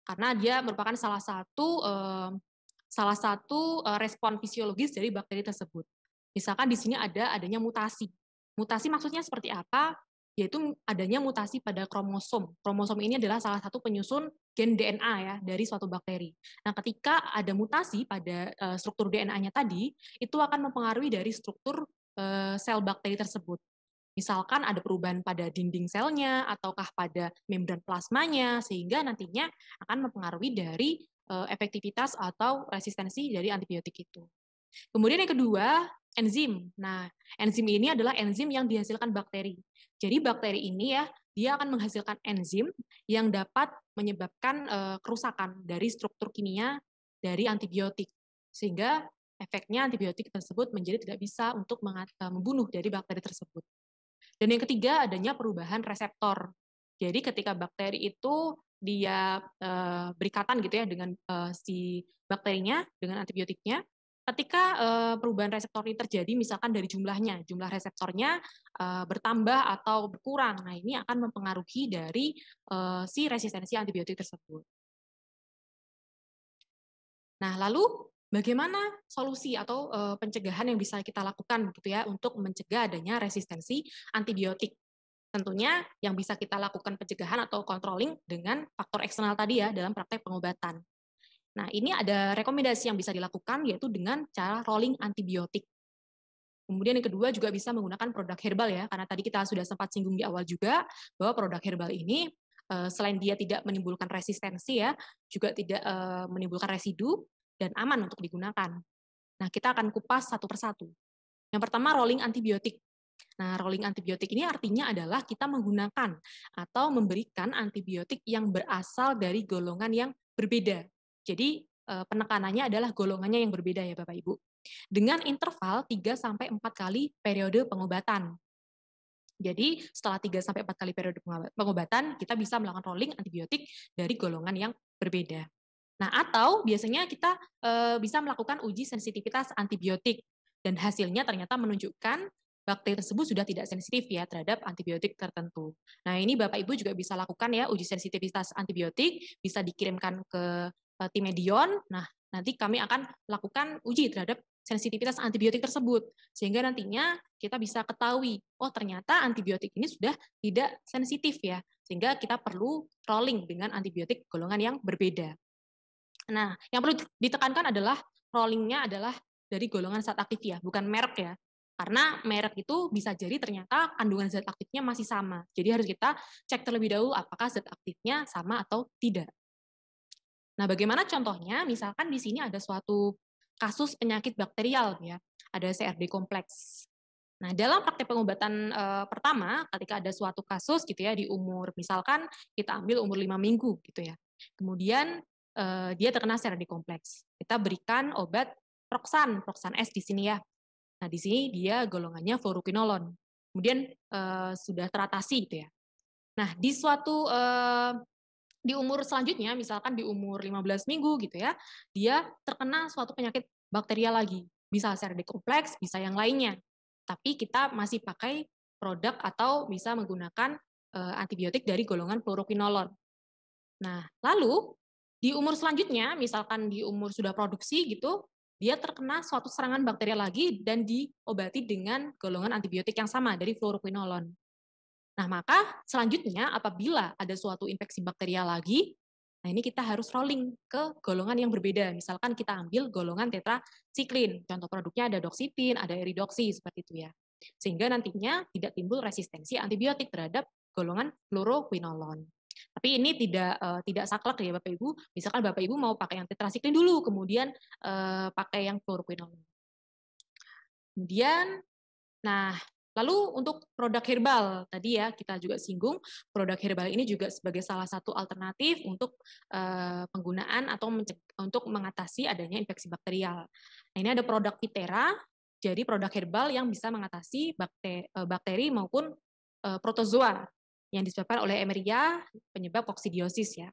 karena dia merupakan salah satu salah satu respon fisiologis dari bakteri tersebut. Misalkan di sini ada adanya mutasi. Mutasi maksudnya seperti apa? Yaitu adanya mutasi pada kromosom. Kromosom ini adalah salah satu penyusun gen DNA ya dari suatu bakteri. Nah, ketika ada mutasi pada eh, struktur DNA-nya tadi, itu akan mempengaruhi dari struktur eh, sel bakteri tersebut. Misalkan ada perubahan pada dinding selnya ataukah pada membran plasmanya sehingga nantinya akan mempengaruhi dari eh, efektivitas atau resistensi dari antibiotik itu. Kemudian yang kedua, enzim. Nah, enzim ini adalah enzim yang dihasilkan bakteri. Jadi bakteri ini ya, dia akan menghasilkan enzim yang dapat menyebabkan eh, kerusakan dari struktur kimia dari antibiotik. Sehingga efeknya antibiotik tersebut menjadi tidak bisa untuk eh, membunuh dari bakteri tersebut. Dan yang ketiga adanya perubahan reseptor. Jadi ketika bakteri itu dia e, berikatan gitu ya dengan e, si bakterinya dengan antibiotiknya, ketika uh, perubahan reseptor ini terjadi misalkan dari jumlahnya jumlah reseptornya uh, bertambah atau berkurang nah ini akan mempengaruhi dari uh, si resistensi antibiotik tersebut nah lalu bagaimana solusi atau uh, pencegahan yang bisa kita lakukan gitu ya untuk mencegah adanya resistensi antibiotik tentunya yang bisa kita lakukan pencegahan atau controlling dengan faktor eksternal tadi ya dalam praktek pengobatan Nah, ini ada rekomendasi yang bisa dilakukan yaitu dengan cara rolling antibiotik. Kemudian yang kedua juga bisa menggunakan produk herbal ya, karena tadi kita sudah sempat singgung di awal juga bahwa produk herbal ini eh, selain dia tidak menimbulkan resistensi ya, juga tidak eh, menimbulkan residu dan aman untuk digunakan. Nah, kita akan kupas satu persatu. Yang pertama rolling antibiotik. Nah, rolling antibiotik ini artinya adalah kita menggunakan atau memberikan antibiotik yang berasal dari golongan yang berbeda jadi penekanannya adalah golongannya yang berbeda ya Bapak Ibu. Dengan interval 3 sampai 4 kali periode pengobatan. Jadi setelah 3 sampai 4 kali periode pengobatan kita bisa melakukan rolling antibiotik dari golongan yang berbeda. Nah, atau biasanya kita bisa melakukan uji sensitivitas antibiotik dan hasilnya ternyata menunjukkan bakteri tersebut sudah tidak sensitif ya terhadap antibiotik tertentu. Nah, ini Bapak Ibu juga bisa lakukan ya uji sensitivitas antibiotik, bisa dikirimkan ke Eh, tim Medion. Nah, nanti kami akan lakukan uji terhadap sensitivitas antibiotik tersebut sehingga nantinya kita bisa ketahui oh ternyata antibiotik ini sudah tidak sensitif ya sehingga kita perlu rolling dengan antibiotik golongan yang berbeda. Nah, yang perlu ditekankan adalah rollingnya adalah dari golongan zat aktif ya, bukan merek ya. Karena merek itu bisa jadi ternyata kandungan zat aktifnya masih sama. Jadi harus kita cek terlebih dahulu apakah zat aktifnya sama atau tidak. Nah, bagaimana contohnya? Misalkan di sini ada suatu kasus penyakit bakterial, ya, ada CRD kompleks. Nah, dalam praktek pengobatan e, pertama, ketika ada suatu kasus gitu ya di umur, misalkan kita ambil umur lima minggu gitu ya, kemudian e, dia terkena CRD kompleks, kita berikan obat proksan, proksan S di sini ya. Nah, di sini dia golongannya fluoroquinolon. Kemudian e, sudah teratasi gitu ya. Nah, di suatu di umur selanjutnya, misalkan di umur 15 minggu gitu ya, dia terkena suatu penyakit bakteria lagi. Bisa HCRD kompleks, bisa yang lainnya. Tapi kita masih pakai produk atau bisa menggunakan eh, antibiotik dari golongan fluoroquinolon. Nah, lalu di umur selanjutnya, misalkan di umur sudah produksi gitu, dia terkena suatu serangan bakteria lagi dan diobati dengan golongan antibiotik yang sama dari fluoroquinolon. Nah, maka selanjutnya apabila ada suatu infeksi bakterial lagi, nah ini kita harus rolling ke golongan yang berbeda. Misalkan kita ambil golongan tetrasiklin. Contoh produknya ada doxitin, ada eridoksi, seperti itu ya. Sehingga nantinya tidak timbul resistensi antibiotik terhadap golongan fluoroquinolon. Tapi ini tidak uh, tidak saklek ya Bapak Ibu. Misalkan Bapak Ibu mau pakai yang tetrasiklin dulu, kemudian uh, pakai yang fluoroquinolon. Kemudian, nah Lalu untuk produk herbal tadi ya kita juga singgung produk herbal ini juga sebagai salah satu alternatif untuk eh, penggunaan atau untuk mengatasi adanya infeksi bakterial. Nah, ini ada produk Pitera, jadi produk herbal yang bisa mengatasi bakteri, eh, bakteri maupun eh, protozoa yang disebabkan oleh emeria penyebab koksidiosis ya.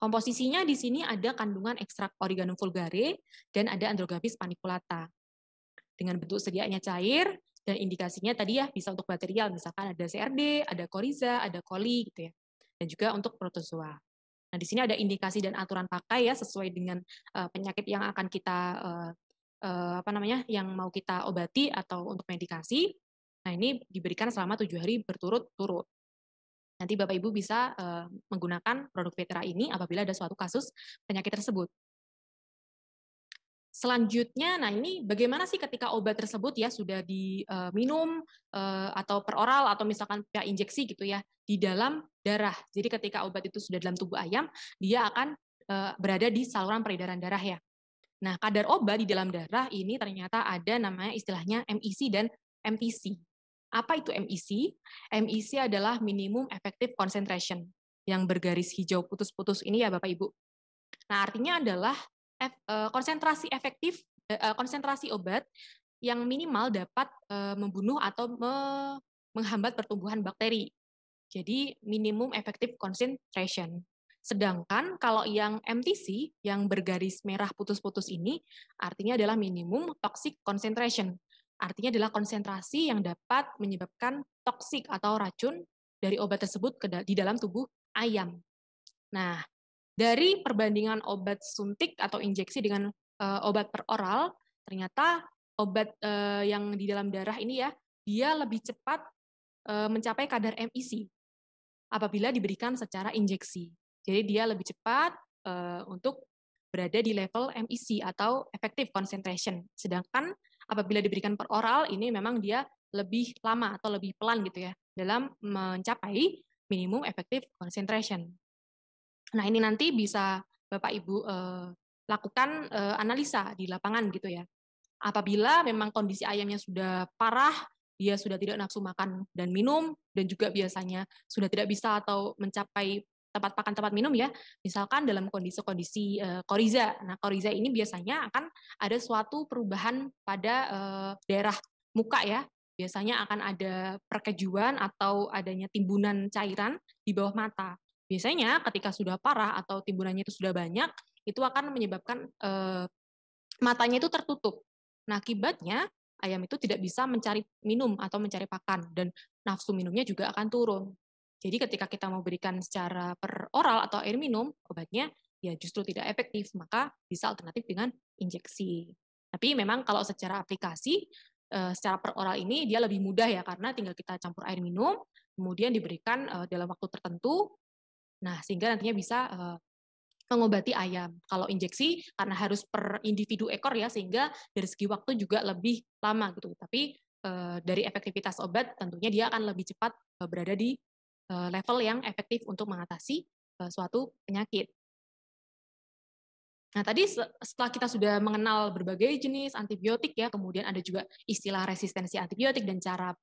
Komposisinya di sini ada kandungan ekstrak oregano vulgare dan ada Androgabis paniculata. Dengan bentuk sediaannya cair, dan indikasinya tadi ya bisa untuk material, misalkan ada CRD, ada koriza, ada koli gitu ya. Dan juga untuk protozoa. Nah, di sini ada indikasi dan aturan pakai ya sesuai dengan uh, penyakit yang akan kita uh, uh, apa namanya yang mau kita obati atau untuk medikasi. Nah, ini diberikan selama tujuh hari berturut-turut. Nanti Bapak Ibu bisa uh, menggunakan produk Petra ini apabila ada suatu kasus penyakit tersebut. Selanjutnya, nah ini bagaimana sih ketika obat tersebut ya sudah diminum eh, atau peroral atau misalkan via injeksi gitu ya di dalam darah. Jadi ketika obat itu sudah dalam tubuh ayam, dia akan eh, berada di saluran peredaran darah ya. Nah, kadar obat di dalam darah ini ternyata ada namanya istilahnya MEC dan MTC. Apa itu MEC? MEC adalah minimum effective concentration yang bergaris hijau putus-putus ini ya Bapak Ibu. Nah, artinya adalah Eh, konsentrasi efektif eh, eh, konsentrasi obat yang minimal dapat membunuh atau menghambat pertumbuhan bakteri. Jadi minimum effective concentration. Sedangkan kalau yang MTC yang bergaris merah putus-putus ini artinya adalah minimum toxic concentration. Artinya adalah konsentrasi yang dapat menyebabkan toksik atau racun dari obat tersebut di dalam tubuh ayam. Nah, dari perbandingan obat suntik atau injeksi dengan uh, obat peroral, ternyata obat uh, yang di dalam darah ini ya, dia lebih cepat uh, mencapai kadar MEC apabila diberikan secara injeksi. Jadi dia lebih cepat uh, untuk berada di level MEC atau effective concentration. Sedangkan apabila diberikan per oral ini memang dia lebih lama atau lebih pelan gitu ya dalam mencapai minimum effective concentration. Nah ini nanti bisa Bapak Ibu eh, lakukan eh, analisa di lapangan gitu ya. Apabila memang kondisi ayamnya sudah parah, dia sudah tidak nafsu makan dan minum, dan juga biasanya sudah tidak bisa atau mencapai tempat pakan tempat minum ya misalkan dalam kondisi-kondisi eh, koriza nah koriza ini biasanya akan ada suatu perubahan pada eh, daerah muka ya biasanya akan ada perkejuan atau adanya timbunan cairan di bawah mata Biasanya ketika sudah parah atau timbunannya itu sudah banyak, itu akan menyebabkan eh, matanya itu tertutup. Nah, akibatnya ayam itu tidak bisa mencari minum atau mencari pakan dan nafsu minumnya juga akan turun. Jadi ketika kita mau berikan secara per oral atau air minum obatnya ya justru tidak efektif, maka bisa alternatif dengan injeksi. Tapi memang kalau secara aplikasi eh, secara per oral ini dia lebih mudah ya karena tinggal kita campur air minum, kemudian diberikan eh, dalam waktu tertentu Nah, sehingga nantinya bisa mengobati ayam. Kalau injeksi karena harus per individu ekor ya sehingga dari segi waktu juga lebih lama gitu. Tapi dari efektivitas obat tentunya dia akan lebih cepat berada di level yang efektif untuk mengatasi suatu penyakit. Nah, tadi setelah kita sudah mengenal berbagai jenis antibiotik ya, kemudian ada juga istilah resistensi antibiotik dan cara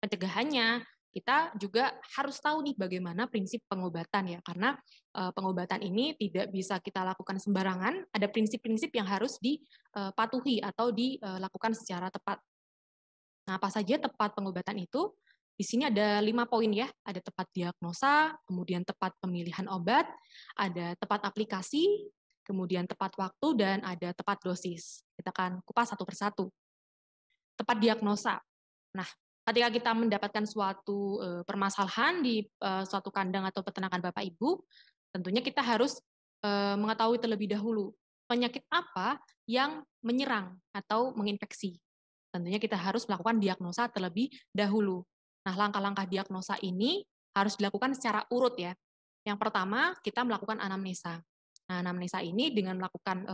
pencegahannya kita juga harus tahu nih bagaimana prinsip pengobatan ya karena eh, pengobatan ini tidak bisa kita lakukan sembarangan ada prinsip-prinsip yang harus dipatuhi eh, atau dilakukan eh, secara tepat nah apa saja tepat pengobatan itu di sini ada lima poin ya ada tepat diagnosa kemudian tepat pemilihan obat ada tepat aplikasi kemudian tepat waktu dan ada tepat dosis kita akan kupas satu persatu tepat diagnosa Nah, ketika kita mendapatkan suatu eh, permasalahan di eh, suatu kandang atau peternakan Bapak Ibu, tentunya kita harus eh, mengetahui terlebih dahulu penyakit apa yang menyerang atau menginfeksi. Tentunya kita harus melakukan diagnosa terlebih dahulu. Nah, langkah-langkah diagnosa ini harus dilakukan secara urut ya. Yang pertama, kita melakukan anamnesa. Nah, anamnesa ini dengan melakukan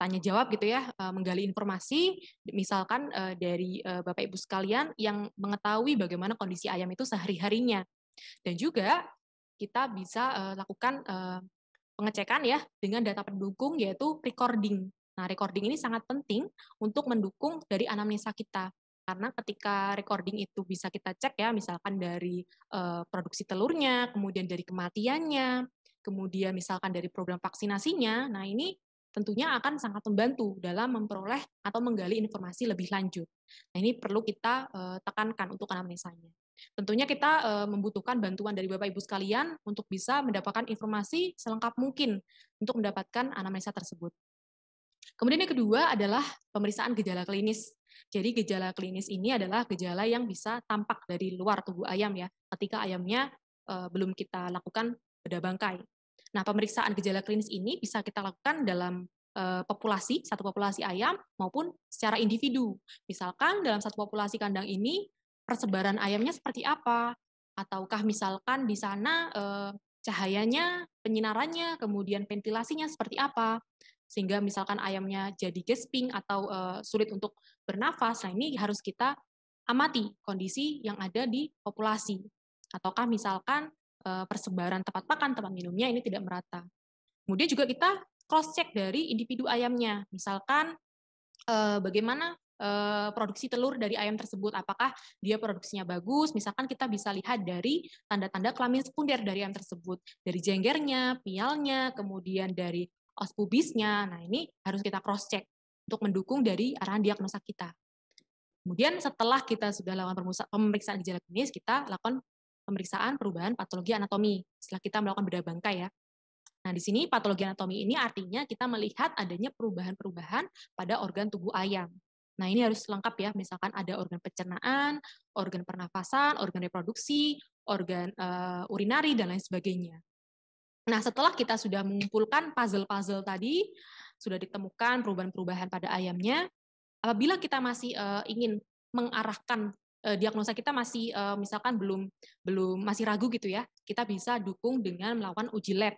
tanya jawab gitu ya, eh, menggali informasi, misalkan eh, dari eh, Bapak Ibu sekalian yang mengetahui bagaimana kondisi ayam itu sehari-harinya. Dan juga kita bisa lakukan pengecekan ya dengan data pendukung yaitu recording. Nah, recording ini sangat penting untuk mendukung dari anamnesa kita. Karena ketika recording itu bisa kita cek ya, misalkan dari produksi telurnya, kemudian dari kematiannya, kemudian misalkan dari program vaksinasinya. Nah, ini tentunya iya. akan sangat membantu dalam memperoleh atau menggali informasi lebih lanjut. Nah, ini perlu kita tekankan untuk anamnesanya. Tentunya kita membutuhkan bantuan dari Bapak Ibu sekalian untuk bisa mendapatkan informasi selengkap mungkin untuk mendapatkan anamnesa tersebut. Kemudian yang kedua adalah pemeriksaan gejala klinis. Jadi gejala klinis ini adalah gejala yang bisa tampak dari luar tubuh ayam ya, ketika ayamnya belum kita lakukan beda bangkai. Nah, pemeriksaan gejala klinis ini bisa kita lakukan dalam eh, populasi, satu populasi ayam maupun secara individu. Misalkan dalam satu populasi kandang ini persebaran ayamnya seperti apa? Ataukah misalkan di sana eh, cahayanya, penyinarannya, kemudian ventilasinya seperti apa? Sehingga misalkan ayamnya jadi gasping atau eh, sulit untuk bernafas. Nah, ini harus kita amati kondisi yang ada di populasi. Ataukah misalkan Eh, persebaran tempat makan, tempat minumnya ini tidak merata. Kemudian juga kita cross check dari individu ayamnya. Misalkan eh, bagaimana eh, produksi telur dari ayam tersebut apakah dia produksinya bagus misalkan kita bisa lihat dari tanda-tanda kelamin sekunder dari ayam tersebut dari jenggernya pialnya kemudian dari os nah ini harus kita cross check untuk mendukung dari arahan diagnosa kita kemudian setelah kita sudah lakukan pemeriksaan gejala klinis kita lakukan pemeriksaan perubahan patologi anatomi. Setelah kita melakukan bedah bangkai ya. Nah, di sini patologi anatomi ini artinya kita melihat adanya perubahan-perubahan pada organ tubuh ayam. Nah, ini harus lengkap ya. Misalkan ada organ pencernaan, organ pernafasan, organ reproduksi, organ uh, urinari dan lain sebagainya. Nah, setelah kita sudah mengumpulkan puzzle-puzzle tadi, sudah ditemukan perubahan-perubahan pada ayamnya, apabila kita masih uh, ingin mengarahkan uh, diagnosa kita masih uh, misalkan belum belum masih ragu gitu ya, kita bisa dukung dengan melakukan uji lab.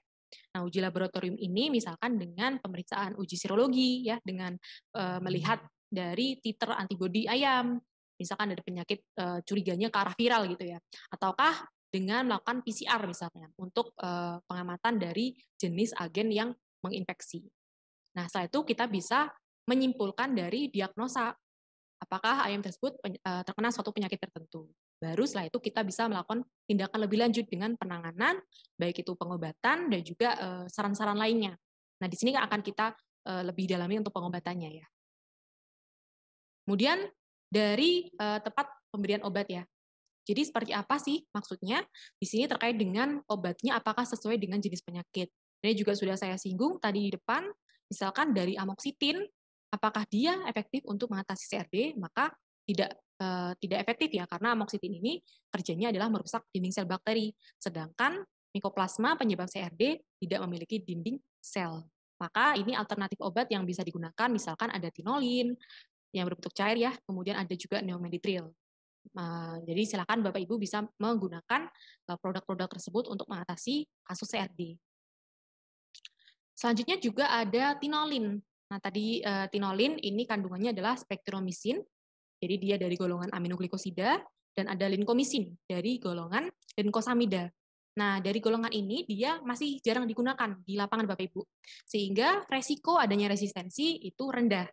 Nah, uji laboratorium ini misalkan dengan pemeriksaan uji serologi ya, dengan uh, melihat dari titer antibodi ayam, misalkan ada penyakit uh, curiganya ke arah viral gitu ya. Ataukah dengan melakukan PCR misalnya untuk uh, pengamatan dari jenis agen yang menginfeksi. Nah, setelah itu kita bisa menyimpulkan dari diagnosa apakah ayam tersebut eh, terkena suatu penyakit tertentu. Baru setelah itu kita bisa melakukan tindakan lebih lanjut dengan penanganan, baik itu pengobatan dan juga eh, saran-saran lainnya. Nah, di sini akan kita eh, lebih dalami untuk pengobatannya ya. Kemudian dari tempat pemberian obat ya. Jadi seperti apa sih maksudnya? Di sini terkait dengan obatnya apakah sesuai dengan jenis penyakit. Ini juga sudah saya singgung tadi di depan, misalkan dari amoksitin apakah dia efektif untuk mengatasi CRD, maka tidak eh, tidak efektif ya karena amoksitin ini kerjanya adalah merusak dinding sel bakteri, sedangkan mikoplasma penyebab CRD tidak memiliki dinding sel. Maka ini alternatif obat yang bisa digunakan misalkan ada tinolin yang berbentuk cair ya, kemudian ada juga neomeditril. Eh, jadi silakan Bapak Ibu bisa menggunakan eh, produk-produk tersebut untuk mengatasi kasus CRD. Selanjutnya juga ada tinolin. Nah, tadi uh, tinolin ini kandungannya adalah spektromisin. Jadi dia dari golongan aminoglikosida dan ada linkomisin dari golongan linkosamida. Nah, dari golongan ini dia masih jarang digunakan di lapangan Bapak Ibu. Sehingga resiko adanya resistensi itu rendah.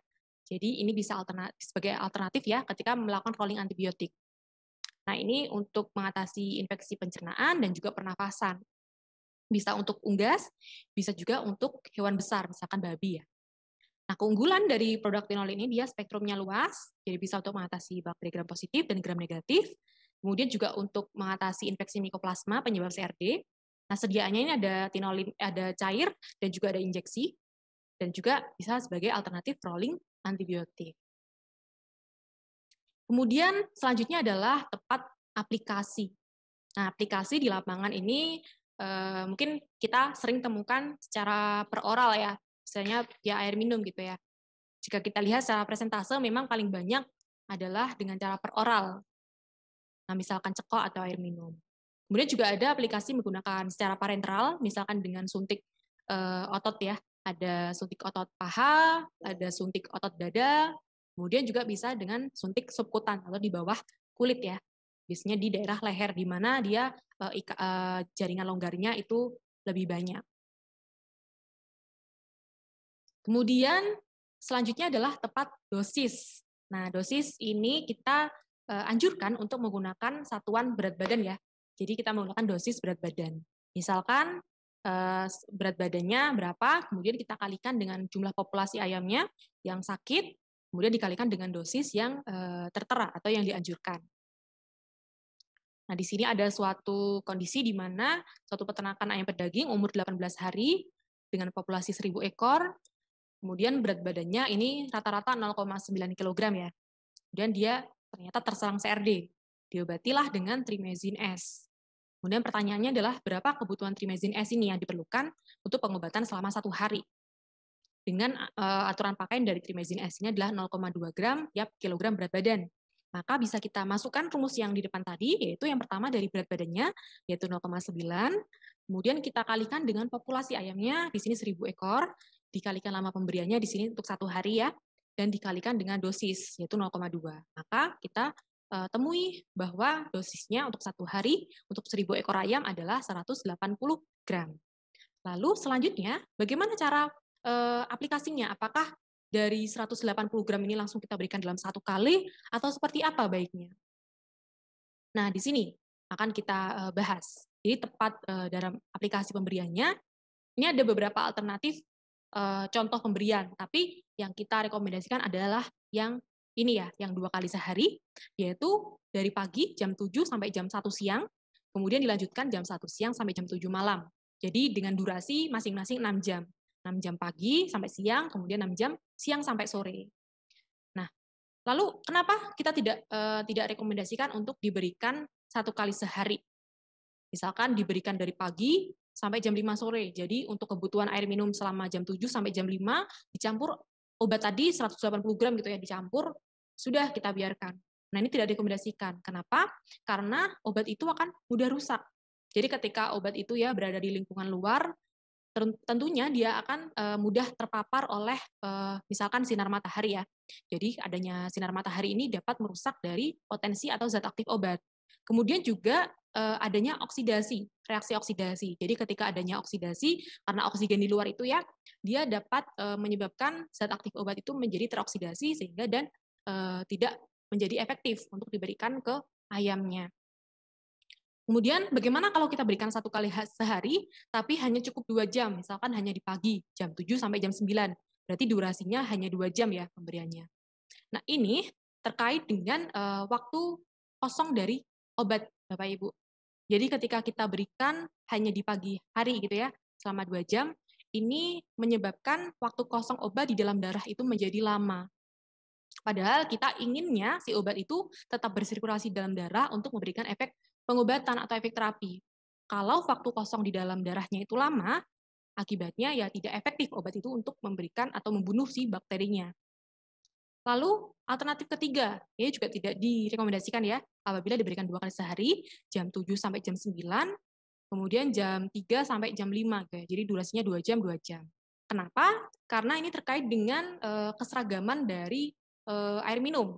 Jadi ini bisa alternatif, sebagai alternatif ya ketika melakukan rolling antibiotik. Nah, ini untuk mengatasi infeksi pencernaan dan juga pernafasan. Bisa untuk unggas, bisa juga untuk hewan besar, misalkan babi ya. Nah, keunggulan dari produk pinol ini dia spektrumnya luas, jadi bisa untuk mengatasi bakteri gram positif dan gram negatif. Kemudian juga untuk mengatasi infeksi mikoplasma penyebab CRD. Nah, sediaannya ini ada tinolin, ada cair dan juga ada injeksi dan juga bisa sebagai alternatif rolling antibiotik. Kemudian selanjutnya adalah tepat aplikasi. Nah, aplikasi di lapangan ini eh, mungkin kita sering temukan secara peroral ya, misalnya ya air minum gitu ya. Jika kita lihat secara presentase memang paling banyak adalah dengan cara peroral. Nah, misalkan cekok atau air minum. Kemudian juga ada aplikasi menggunakan secara parenteral, misalkan dengan suntik e, otot ya. Ada suntik otot paha, ada suntik otot dada, kemudian juga bisa dengan suntik subkutan atau di bawah kulit ya. Biasanya di daerah leher di mana dia e, jaringan longgarnya itu lebih banyak. Kemudian selanjutnya adalah tepat dosis. Nah, dosis ini kita eh, anjurkan untuk menggunakan satuan berat badan ya. Jadi kita menggunakan dosis berat badan. Misalkan eh, berat badannya berapa, kemudian kita kalikan dengan jumlah populasi ayamnya yang sakit, kemudian dikalikan dengan dosis yang eh, tertera atau yang dianjurkan. Nah, di sini ada suatu kondisi di mana suatu peternakan ayam pedaging umur 18 hari dengan populasi 1000 ekor Kemudian berat badannya ini rata-rata 0,9 kg ya. Kemudian dia ternyata terserang CRD. Diobatilah dengan trimezin S. Kemudian pertanyaannya adalah berapa kebutuhan trimezin S ini yang diperlukan untuk pengobatan selama satu hari. Dengan uh, aturan pakaian dari trimezin S ini adalah 0,2 gram tiap kilogram berat badan. Maka bisa kita masukkan rumus yang di depan tadi, yaitu yang pertama dari berat badannya, yaitu 0,9. Kemudian kita kalikan dengan populasi ayamnya, di sini 1000 ekor dikalikan lama pemberiannya di sini untuk satu hari ya, dan dikalikan dengan dosis, yaitu 0,2. Maka kita uh, temui bahwa dosisnya untuk satu hari untuk 1000 ekor ayam adalah 180 gram. Lalu selanjutnya, bagaimana cara uh, aplikasinya? Apakah dari 180 gram ini langsung kita berikan dalam satu kali, atau seperti apa baiknya? Nah, di sini akan kita eh, bahas. Jadi tepat dalam aplikasi pemberiannya, ini ada beberapa alternatif Eh, contoh pemberian, tapi yang kita rekomendasikan adalah yang ini ya, yang dua kali sehari, yaitu dari pagi jam 7 sampai jam 1 siang, kemudian dilanjutkan jam 1 siang sampai jam 7 malam. Jadi dengan durasi masing-masing 6 jam. 6 jam pagi sampai siang, kemudian 6 jam siang sampai sore. Nah, lalu kenapa kita tidak uh, tidak rekomendasikan untuk diberikan satu kali sehari? Misalkan diberikan dari pagi sampai jam 5 sore. Jadi untuk kebutuhan air minum selama jam 7 sampai jam 5 dicampur obat tadi 180 gram gitu ya dicampur sudah kita biarkan. Nah, ini tidak direkomendasikan. Kenapa? Karena obat itu akan mudah rusak. Jadi ketika obat itu ya berada di lingkungan luar, tentunya dia akan eh, mudah terpapar oleh eh, misalkan sinar matahari ya. Jadi adanya sinar matahari ini dapat merusak dari potensi atau zat aktif obat. Kemudian juga eh, adanya oksidasi, reaksi oksidasi. Jadi ketika adanya oksidasi, karena oksigen di luar itu ya, dia dapat eh, menyebabkan zat aktif obat itu menjadi teroksidasi sehingga dan eh, tidak menjadi efektif untuk diberikan ke ayamnya. Kemudian bagaimana kalau kita berikan satu kali sehari, tapi hanya cukup dua jam, misalkan hanya di pagi, jam 7 sampai jam 9. Berarti durasinya hanya dua jam ya pemberiannya. Nah ini terkait dengan waktu kosong dari obat Bapak Ibu. Jadi ketika kita berikan hanya di pagi hari gitu ya, selama dua jam, ini menyebabkan waktu kosong obat di dalam darah itu menjadi lama. Padahal kita inginnya si obat itu tetap bersirkulasi dalam darah untuk memberikan efek pengobatan atau efek terapi. Kalau waktu kosong di dalam darahnya itu lama, akibatnya ya tidak efektif obat itu untuk memberikan atau membunuh si bakterinya. Lalu alternatif ketiga, ya juga tidak direkomendasikan ya, apabila diberikan dua kali sehari, jam 7 sampai jam 9, kemudian jam 3 sampai jam 5. guys. Gitu ya. Jadi durasinya 2 jam, 2 jam. Kenapa? Karena ini terkait dengan eh, keseragaman dari eh, air minum.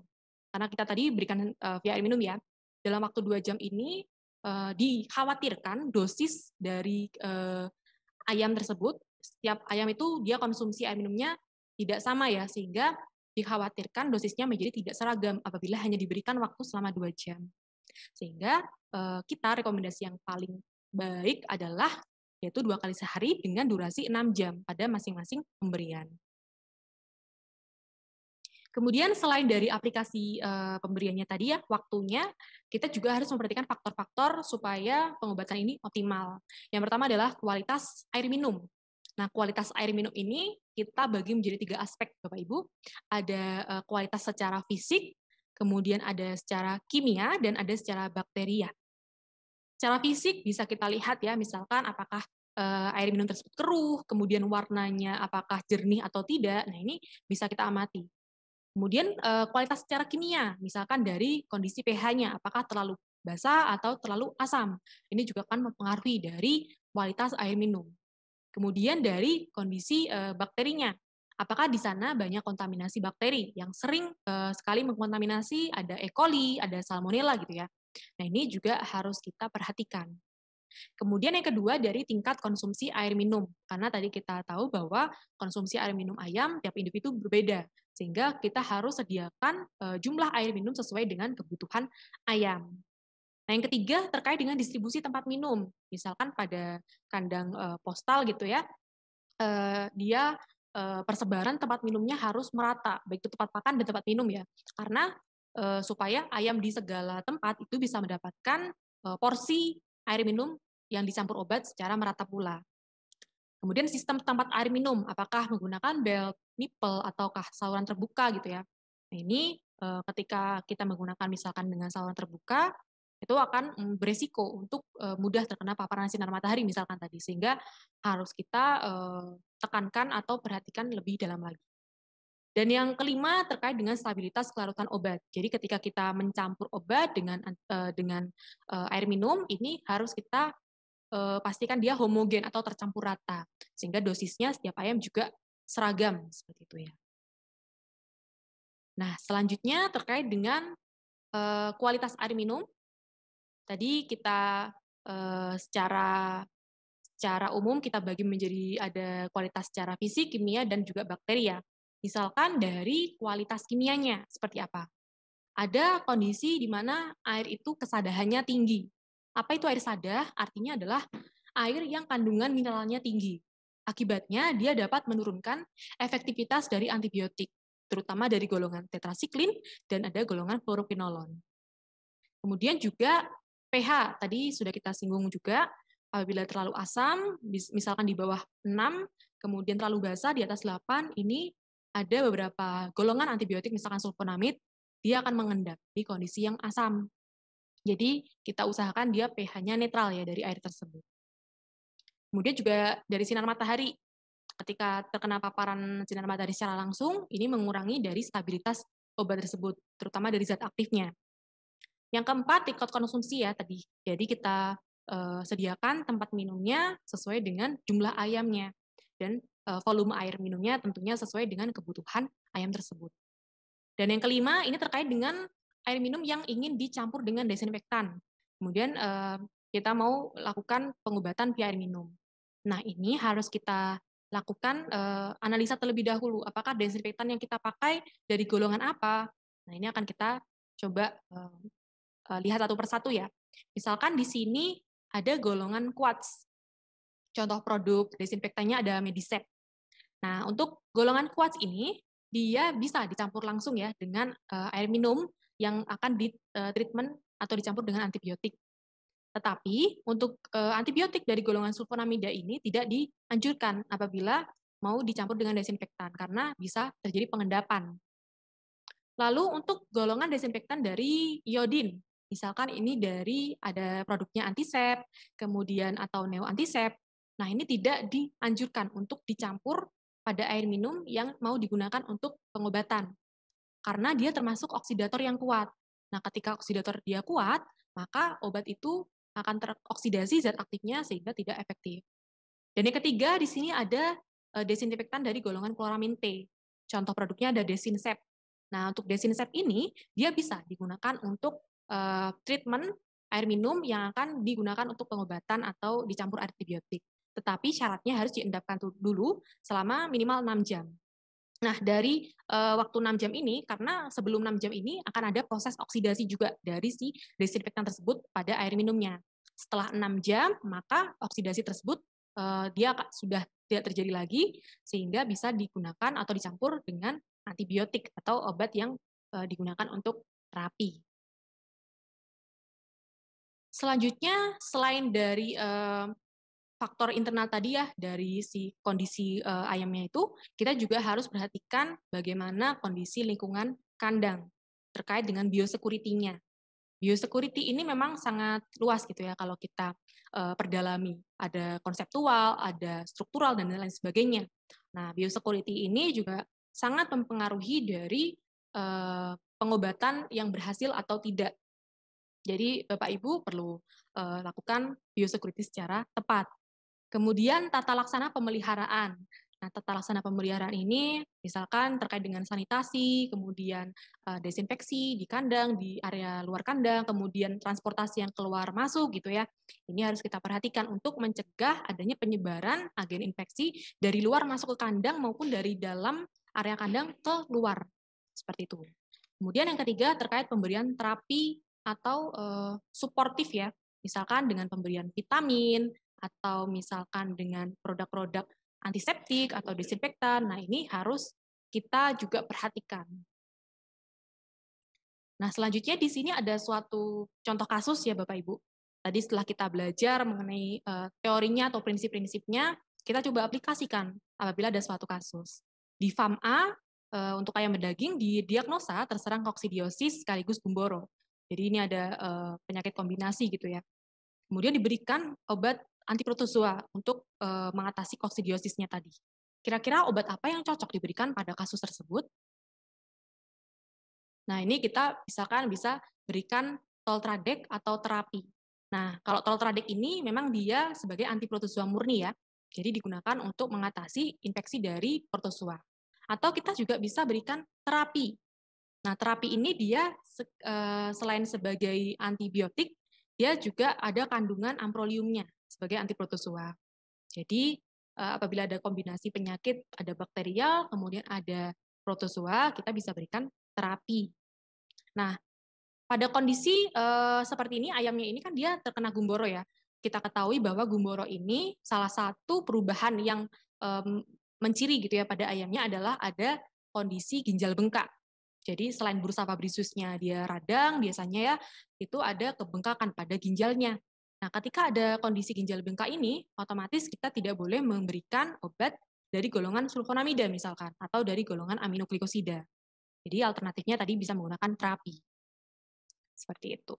Karena kita tadi berikan eh, via air minum ya. Dalam waktu 2 jam ini dikhawatirkan dosis dari ayam tersebut, setiap ayam itu dia konsumsi air minumnya tidak sama ya, sehingga Dikhawatirkan dosisnya menjadi tidak seragam apabila hanya diberikan waktu selama dua jam. Sehingga eh, kita rekomendasi yang paling baik adalah yaitu dua kali sehari dengan durasi 6 jam pada masing-masing pemberian. Kemudian selain dari aplikasi eh, pemberiannya tadi ya, waktunya, kita juga harus memperhatikan faktor-faktor supaya pengobatan ini optimal. Yang pertama adalah kualitas air minum. Nah, kualitas air minum ini kita bagi menjadi tiga aspek, Bapak Ibu. Ada eh, kualitas secara fisik, kemudian ada secara kimia, dan ada secara bakteria. Secara fisik bisa kita lihat ya, misalkan apakah eh, air minum tersebut keruh, kemudian warnanya apakah jernih atau tidak. Nah, ini bisa kita amati. Kemudian eh, kualitas secara kimia, misalkan dari kondisi pH-nya, apakah terlalu basah atau terlalu asam. Ini juga akan mempengaruhi dari kualitas air minum. Kemudian dari kondisi eh, bakterinya, apakah di sana banyak kontaminasi bakteri yang sering eh, sekali mengkontaminasi ada E. coli, ada salmonella gitu ya. Nah, ini juga harus kita perhatikan. Kemudian yang kedua dari tingkat konsumsi air minum. Karena tadi kita tahu bahwa konsumsi air minum ayam tiap individu berbeda. Sehingga kita harus sediakan eh, jumlah air minum sesuai dengan kebutuhan ayam. Nah, yang ketiga terkait dengan distribusi tempat minum. Misalkan pada kandang uh, postal gitu ya, uh, dia uh, persebaran tempat minumnya harus merata, baik itu tempat makan dan tempat minum ya. Karena uh, supaya ayam di segala tempat itu bisa mendapatkan uh, porsi air minum yang dicampur obat secara merata pula. Kemudian sistem tempat air minum, apakah menggunakan belt, nipple, ataukah saluran terbuka gitu ya. Nah, ini ketika kita menggunakan misalkan dengan saluran terbuka, itu akan mmm, beresiko untuk mudah terkena paparan sinar matahari misalkan tadi sehingga harus kita tekankan atau perhatikan lebih dalam lagi. Dan yang kelima terkait dengan stabilitas kelarutan obat. Jadi ketika kita mencampur obat dengan dengan air minum ini harus kita pastikan dia homogen atau tercampur rata sehingga dosisnya setiap ayam juga seragam seperti itu ya. Nah, selanjutnya terkait dengan kualitas air minum. Tadi kita uh, secara secara umum kita bagi menjadi ada kualitas secara fisik, kimia, dan juga bakteria. Misalkan dari kualitas kimianya seperti apa? Ada kondisi di mana air itu kesadahannya tinggi. Apa itu air sadah? Artinya adalah air yang kandungan mineralnya tinggi. Akibatnya dia dapat menurunkan efektivitas dari antibiotik, terutama dari golongan tetrasiklin dan ada golongan fluoroquinolon. Kemudian juga pH tadi sudah kita singgung juga apabila terlalu asam misalkan di bawah 6 kemudian terlalu basah di atas 8 ini ada beberapa golongan antibiotik misalkan sulfonamid dia akan mengendap di kondisi yang asam. Jadi kita usahakan dia pH-nya netral ya dari air tersebut. Kemudian juga dari sinar matahari. Ketika terkena paparan sinar matahari secara langsung, ini mengurangi dari stabilitas obat tersebut, terutama dari zat aktifnya. Yang keempat, tingkat konsumsi ya tadi. Jadi kita uh, sediakan tempat minumnya sesuai dengan jumlah ayamnya. Dan uh, volume air minumnya tentunya sesuai dengan kebutuhan ayam tersebut. Dan yang kelima, ini terkait dengan air minum yang ingin dicampur dengan desinfektan. Kemudian uh, kita mau lakukan pengobatan via air minum. Nah, ini harus kita lakukan uh, analisa terlebih dahulu apakah desinfektan yang kita pakai dari golongan apa. Nah, ini akan kita coba uh, Eh, lihat satu persatu ya. Misalkan di sini ada golongan quartz. Contoh produk desinfektannya ada Medisep. Nah, untuk golongan quartz ini dia bisa dicampur langsung ya dengan eh, air minum yang akan di eh, atau dicampur dengan antibiotik. Tetapi untuk antibiotik dari golongan sulfonamida ini tidak dianjurkan apabila mau dicampur dengan desinfektan karena bisa terjadi pengendapan. Lalu untuk golongan desinfektan dari iodin. Misalkan ini dari ada produknya antisep, kemudian atau neo antisep. Nah, ini tidak dianjurkan untuk dicampur pada air minum yang mau digunakan untuk pengobatan. Karena dia termasuk oksidator yang kuat. Nah, ketika oksidator dia kuat, maka obat itu akan teroksidasi zat aktifnya sehingga tidak efektif. Dan yang ketiga di sini ada e, desinfektan dari golongan kloramin T. Contoh produknya ada desinsep. Nah, untuk desinsep ini dia bisa digunakan untuk uh, treatment air minum yang akan digunakan untuk pengobatan atau dicampur antibiotik. Tetapi syaratnya harus diendapkan dulu selama minimal 6 jam. Nah, dari uh, waktu 6 jam ini, karena sebelum 6 jam ini akan ada proses oksidasi juga dari si desinfektan tersebut pada air minumnya. Setelah 6 jam, maka oksidasi tersebut uh, dia sudah tidak terjadi lagi, sehingga bisa digunakan atau dicampur dengan antibiotik atau obat yang uh, digunakan untuk terapi. Selanjutnya, selain dari uh, faktor internal tadi ya, dari si kondisi uh, ayamnya itu, kita juga harus perhatikan bagaimana kondisi lingkungan kandang terkait dengan biosecurity-nya. Biosecurity ini memang sangat luas gitu ya kalau kita uh, perdalami. Ada konseptual, ada struktural, dan lain sebagainya. Nah, biosecurity ini juga sangat mempengaruhi dari uh, pengobatan yang berhasil atau tidak jadi Bapak eh, Ibu perlu uh, lakukan biosecurity secara tepat. Kemudian tata laksana pemeliharaan. Nah, tata laksana pemeliharaan ini misalkan terkait dengan sanitasi, kemudian uh, desinfeksi di kandang, di area luar kandang, kemudian transportasi yang keluar masuk gitu ya. Ini harus kita perhatikan untuk mencegah adanya penyebaran agen infeksi dari luar masuk ke kandang maupun dari dalam area kandang ke luar. Seperti itu. Kemudian yang ketiga terkait pemberian terapi atau uh, suportif ya, misalkan dengan pemberian vitamin atau misalkan dengan produk-produk antiseptik atau disinfektan. Nah, ini harus kita juga perhatikan. Nah, selanjutnya di sini ada suatu contoh kasus ya Bapak Ibu. Tadi setelah kita belajar mengenai uh, teorinya atau prinsip-prinsipnya, kita coba aplikasikan apabila ada suatu kasus. Di farm A, untuk ayam berdaging didiagnosa terserang koksidiosis sekaligus gumboro. Jadi ini ada uh, penyakit kombinasi gitu ya. Kemudian diberikan obat antiprotozoa untuk uh, mengatasi koksidiosisnya tadi. Kira-kira obat apa yang cocok diberikan pada kasus tersebut? Nah, ini kita misalkan bisa berikan toltradek atau terapi. Nah, kalau toltradek ini memang dia sebagai antiprotozoa murni ya. Jadi digunakan untuk mengatasi infeksi dari protozoa. Atau kita juga bisa berikan terapi Nah, terapi ini dia eh, selain sebagai antibiotik, dia juga ada kandungan amproliumnya sebagai antiprotozoa. Jadi, eh, apabila ada kombinasi penyakit, ada bakterial, kemudian ada protozoa, kita bisa berikan terapi. Nah, pada kondisi eh, seperti ini, ayamnya ini kan dia terkena gumboro ya. Kita ketahui bahwa gumboro ini salah satu perubahan yang menciri gitu ya pada ayamnya adalah ada kondisi ginjal bengkak jadi selain bursa fabrisusnya dia radang, biasanya ya itu ada kebengkakan pada ginjalnya. Nah, ketika ada kondisi ginjal bengkak ini, otomatis kita tidak boleh memberikan obat dari golongan sulfonamida misalkan, atau dari golongan aminoglikosida. Jadi alternatifnya tadi bisa menggunakan terapi. Seperti itu.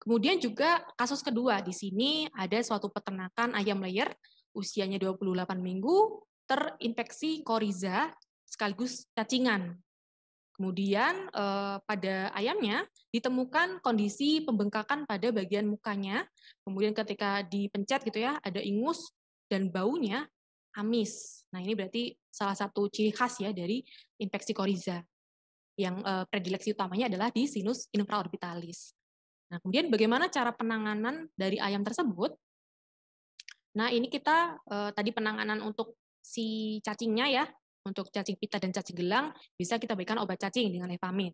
Kemudian juga kasus kedua, di sini ada suatu peternakan ayam layer, usianya 28 minggu, terinfeksi koriza sekaligus cacingan. Kemudian eh, pada ayamnya ditemukan kondisi pembengkakan pada bagian mukanya. Kemudian ketika dipencet gitu ya, ada ingus dan baunya amis. Nah ini berarti salah satu ciri khas ya dari infeksi koriza. Yang eh, predileksi utamanya adalah di sinus infraorbitalis. Nah kemudian bagaimana cara penanganan dari ayam tersebut? Nah ini kita eh, tadi penanganan untuk si cacingnya ya untuk cacing pita dan cacing gelang bisa kita berikan obat cacing dengan levamin.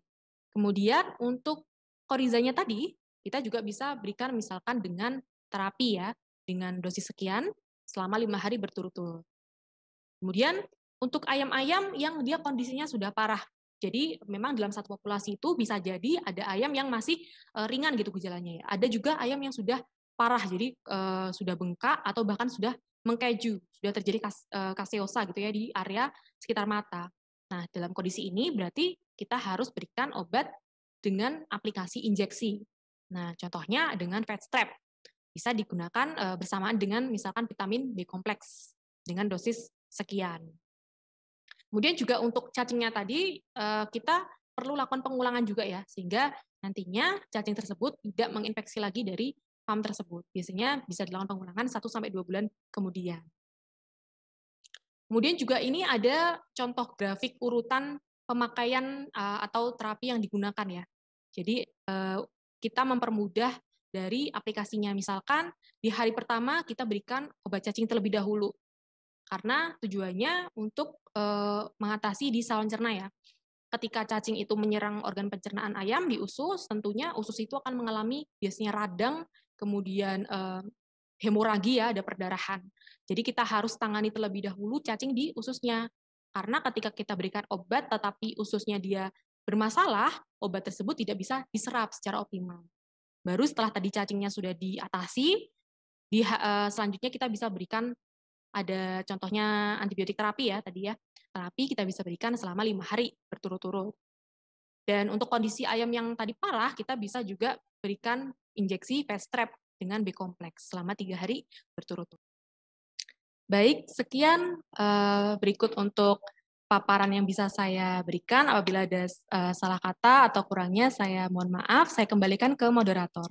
Kemudian untuk korizanya tadi kita juga bisa berikan misalkan dengan terapi ya dengan dosis sekian selama lima hari berturut-turut. Kemudian untuk ayam-ayam yang dia kondisinya sudah parah. Jadi memang dalam satu populasi itu bisa jadi ada ayam yang masih eh, ringan gitu gejalanya ya. Ada juga ayam yang sudah parah jadi eh, sudah bengkak atau bahkan sudah mengkeju, sudah terjadi kas, eh, kaseosa gitu ya di area sekitar mata. Nah, dalam kondisi ini berarti kita harus berikan obat dengan aplikasi injeksi. Nah, contohnya dengan fat strap. Bisa digunakan eh, bersamaan dengan misalkan vitamin B kompleks dengan dosis sekian. Kemudian juga untuk cacingnya tadi eh, kita perlu lakukan pengulangan juga ya sehingga nantinya cacing tersebut tidak menginfeksi lagi dari pump tersebut. Biasanya bisa dilakukan pengulangan 1 sampai 2 bulan kemudian. Kemudian juga ini ada contoh grafik urutan pemakaian eh, atau terapi yang digunakan ya. Jadi eh, kita mempermudah dari aplikasinya. Misalkan di hari pertama kita berikan obat cacing terlebih dahulu karena tujuannya untuk eh, mengatasi di saluran cerna ya. Ketika cacing itu menyerang organ pencernaan ayam di usus, tentunya usus itu akan mengalami biasanya radang kemudian eh, hemoragi ya, ada perdarahan. Jadi kita harus tangani terlebih dahulu cacing di ususnya. Karena ketika kita berikan obat tetapi ususnya dia bermasalah, obat tersebut tidak bisa diserap secara optimal. Baru setelah tadi cacingnya sudah diatasi, di, eh, selanjutnya kita bisa berikan ada contohnya antibiotik terapi ya tadi ya. Terapi kita bisa berikan selama lima hari berturut-turut. Dan untuk kondisi ayam yang tadi parah, kita bisa juga berikan injeksi fast trap dengan B kompleks selama tiga hari berturut-turut. Baik, sekian eh, berikut untuk paparan yang bisa saya berikan. Apabila ada eh, salah kata atau kurangnya, saya mohon maaf. Saya kembalikan ke moderator.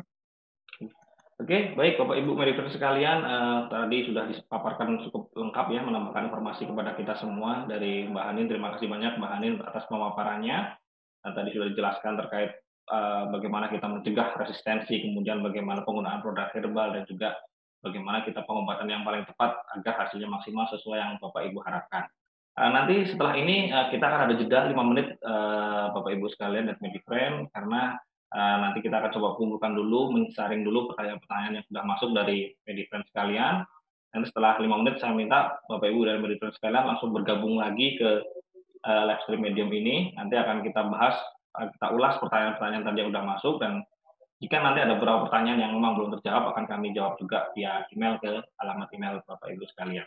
Oke, baik Bapak Ibu Manajer sekalian, eh, tadi sudah dipaparkan cukup lengkap ya, menambahkan informasi kepada kita semua dari Mbak Hanin. Terima kasih banyak Mbak Hanin atas pemaparannya. Nah, tadi sudah dijelaskan terkait uh, bagaimana kita mencegah resistensi, kemudian bagaimana penggunaan produk herbal dan juga bagaimana kita pengobatan yang paling tepat agar hasilnya maksimal sesuai yang Bapak Ibu harapkan. Uh, nanti setelah ini uh, kita akan ada jeda 5 menit uh, Bapak Ibu sekalian dan Medifriend karena uh, nanti kita akan coba kumpulkan dulu, mensaring dulu pertanyaan-pertanyaan yang sudah masuk dari Medifriend sekalian. Nanti setelah 5 menit saya minta Bapak Ibu dan Medifriend sekalian langsung bergabung lagi ke uh, live stream medium ini. Nanti akan kita bahas, eh, kita ulas pertanyaan-pertanyaan tadi yang sudah masuk dan jika nanti ada beberapa pertanyaan yang memang belum terjawab akan kami jawab juga via email ke alamat email Bapak Ibu sekalian.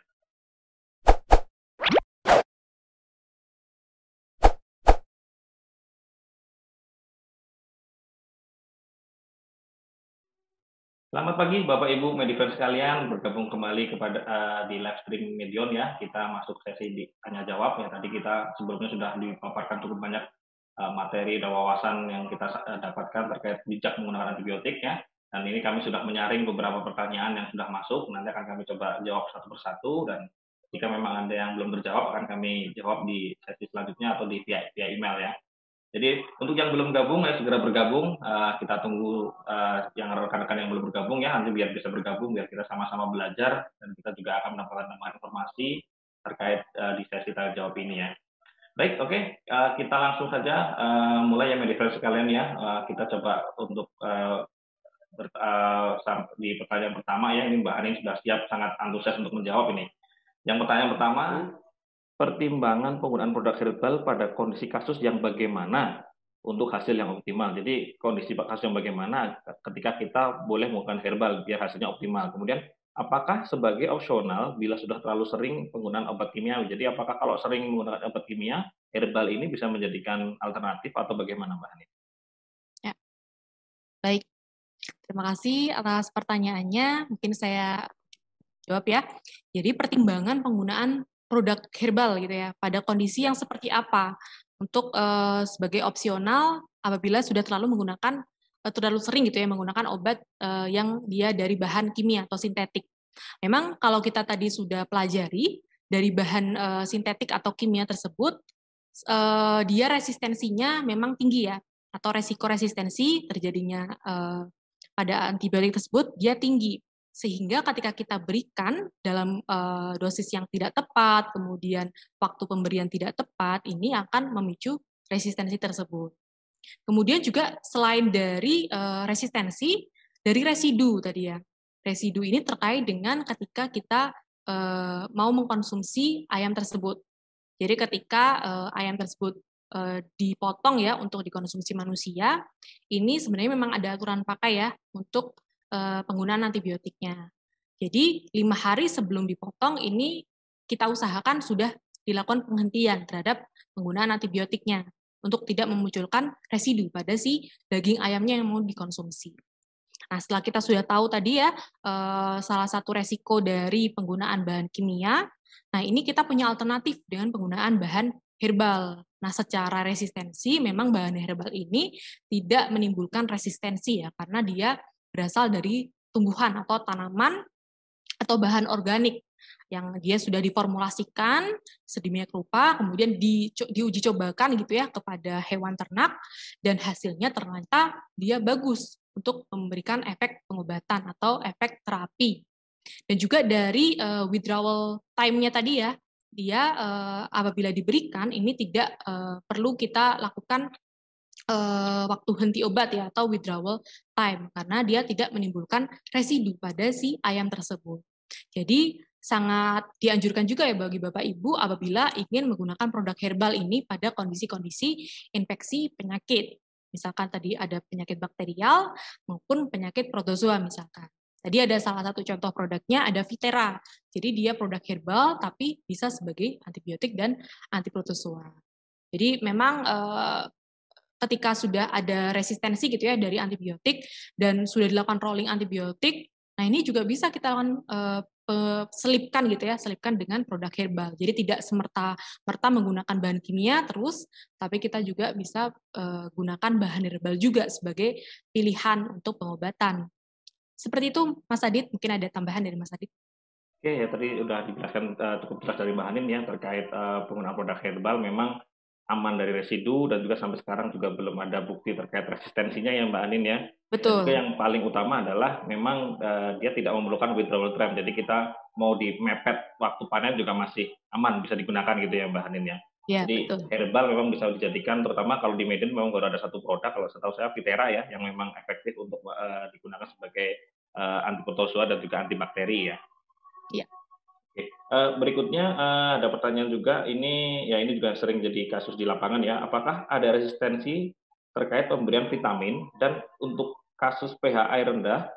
Selamat pagi Bapak Ibu Medifans sekalian, bergabung kembali kepada uh, di live stream Medion ya. Kita masuk sesi di tanya jawab ya. Tadi kita sebelumnya sudah dipaparkan cukup banyak uh, materi dan wawasan yang kita eh, dapatkan terkait bijak menggunakan antibiotik ya. Dan ini kami sudah menyaring beberapa pertanyaan yang sudah masuk. Nanti akan kami coba jawab satu persatu dan jika memang ada yang belum berjawab akan kami jawab di sesi selanjutnya atau di via, via email ya. Jadi untuk yang belum gabung, ayo ya, segera bergabung. Uh, kita tunggu uh, yang rekan-rekan yang belum bergabung ya, nanti biar bisa bergabung, biar kita sama-sama belajar dan kita juga akan mendapatkan tambahan informasi terkait uh, di sesi tanya jawab ini ya. Baik, oke, okay. uh, kita langsung saja uh, mulai ya mediter sekalian ya. Uh, kita coba untuk uh, uh, di pertanyaan pertama ya, ini Mbak Anin sudah siap sangat antusias untuk menjawab ini. Yang pertanyaan pertama, hmm pertimbangan penggunaan produk herbal pada kondisi kasus yang bagaimana untuk hasil yang optimal. Jadi kondisi kasus yang bagaimana ketika kita boleh menggunakan herbal biar hasilnya optimal. Kemudian apakah sebagai opsional bila sudah terlalu sering penggunaan obat kimia? Jadi apakah kalau sering menggunakan obat kimia, herbal ini bisa menjadikan alternatif atau bagaimana Mbak Hanif? Ya. Baik. Terima kasih atas pertanyaannya. Mungkin saya jawab ya. Jadi pertimbangan penggunaan produk herbal gitu ya pada kondisi yang ya. seperti apa untuk uh, sebagai opsional apabila sudah terlalu menggunakan uh, terlalu sering gitu ya menggunakan obat uh, yang dia dari bahan kimia atau sintetik. Memang kalau kita tadi sudah pelajari dari bahan uh, sintetik atau kimia tersebut uh, dia resistensinya memang tinggi ya atau resiko resistensi terjadinya uh, pada antibiotik tersebut dia tinggi sehingga ketika kita berikan dalam uh, dosis yang tidak tepat, kemudian waktu pemberian tidak tepat, ini akan memicu resistensi tersebut. Kemudian juga selain dari uh, resistensi, dari residu tadi ya. Residu ini terkait dengan ketika kita uh, mau mengkonsumsi ayam tersebut. Jadi ketika uh, ayam tersebut uh, dipotong ya untuk dikonsumsi manusia, ini sebenarnya memang ada aturan pakai ya untuk Eh, penggunaan antibiotiknya. Jadi lima hari sebelum dipotong ini kita usahakan sudah dilakukan penghentian terhadap penggunaan antibiotiknya untuk tidak memunculkan residu pada si daging ayamnya yang mau dikonsumsi. Nah, setelah kita sudah tahu tadi ya eh, salah satu resiko dari penggunaan bahan kimia, nah ini kita punya alternatif dengan penggunaan bahan herbal. Nah, secara resistensi memang bahan herbal ini tidak menimbulkan resistensi ya karena dia berasal dari tumbuhan atau tanaman atau bahan organik yang dia sudah diformulasikan sedemikian rupa, kemudian di, diuji cobakan gitu ya kepada hewan ternak dan hasilnya ternyata dia bagus untuk memberikan efek pengobatan atau efek terapi. Dan juga dari uh, withdrawal time-nya tadi ya, dia uh, apabila diberikan ini tidak uh, perlu kita lakukan uh, waktu henti obat ya atau withdrawal time karena dia tidak menimbulkan residu pada si ayam tersebut. Jadi sangat dianjurkan juga ya bagi Bapak Ibu apabila ingin menggunakan produk herbal ini pada kondisi-kondisi infeksi penyakit. Misalkan tadi ada penyakit bakterial maupun penyakit protozoa misalkan. Tadi ada salah satu contoh produknya ada Vitera. Jadi dia produk herbal tapi bisa sebagai antibiotik dan antiprotozoa. Jadi memang eh, ketika sudah ada resistensi gitu ya dari antibiotik dan sudah dilakukan rolling antibiotik, nah ini juga bisa kita lakukan uh, eh, selipkan gitu ya, selipkan dengan produk herbal. Jadi tidak semerta-merta menggunakan bahan kimia terus, tapi kita juga bisa uh, gunakan bahan herbal juga sebagai pilihan untuk pengobatan. Seperti itu Mas Adit, mungkin ada tambahan dari Mas Adit. Oke, ya tadi sudah dijelaskan uh, cukup jelas dari Mbak Hanim ya terkait uh, penggunaan produk herbal memang aman dari residu dan juga sampai sekarang juga belum ada bukti terkait resistensinya ya Mbak Anin ya. Betul. juga yang paling utama adalah memang uh, dia tidak memerlukan withdrawal tram. Jadi kita mau di mepet waktu panen juga masih aman bisa digunakan gitu ya Mbak Anin ya. Ya, Jadi betul. herbal memang bisa dijadikan terutama kalau di Medan memang baru ada satu produk kalau saya tahu saya Vitera ya yang memang efektif untuk uh, digunakan sebagai uh, eh, antiprotozoa dan juga antibakteri ya. Iya. Eh, berikutnya eh, ada pertanyaan juga ini ya ini juga sering jadi kasus di lapangan ya apakah ada resistensi terkait pemberian vitamin dan untuk kasus pH air rendah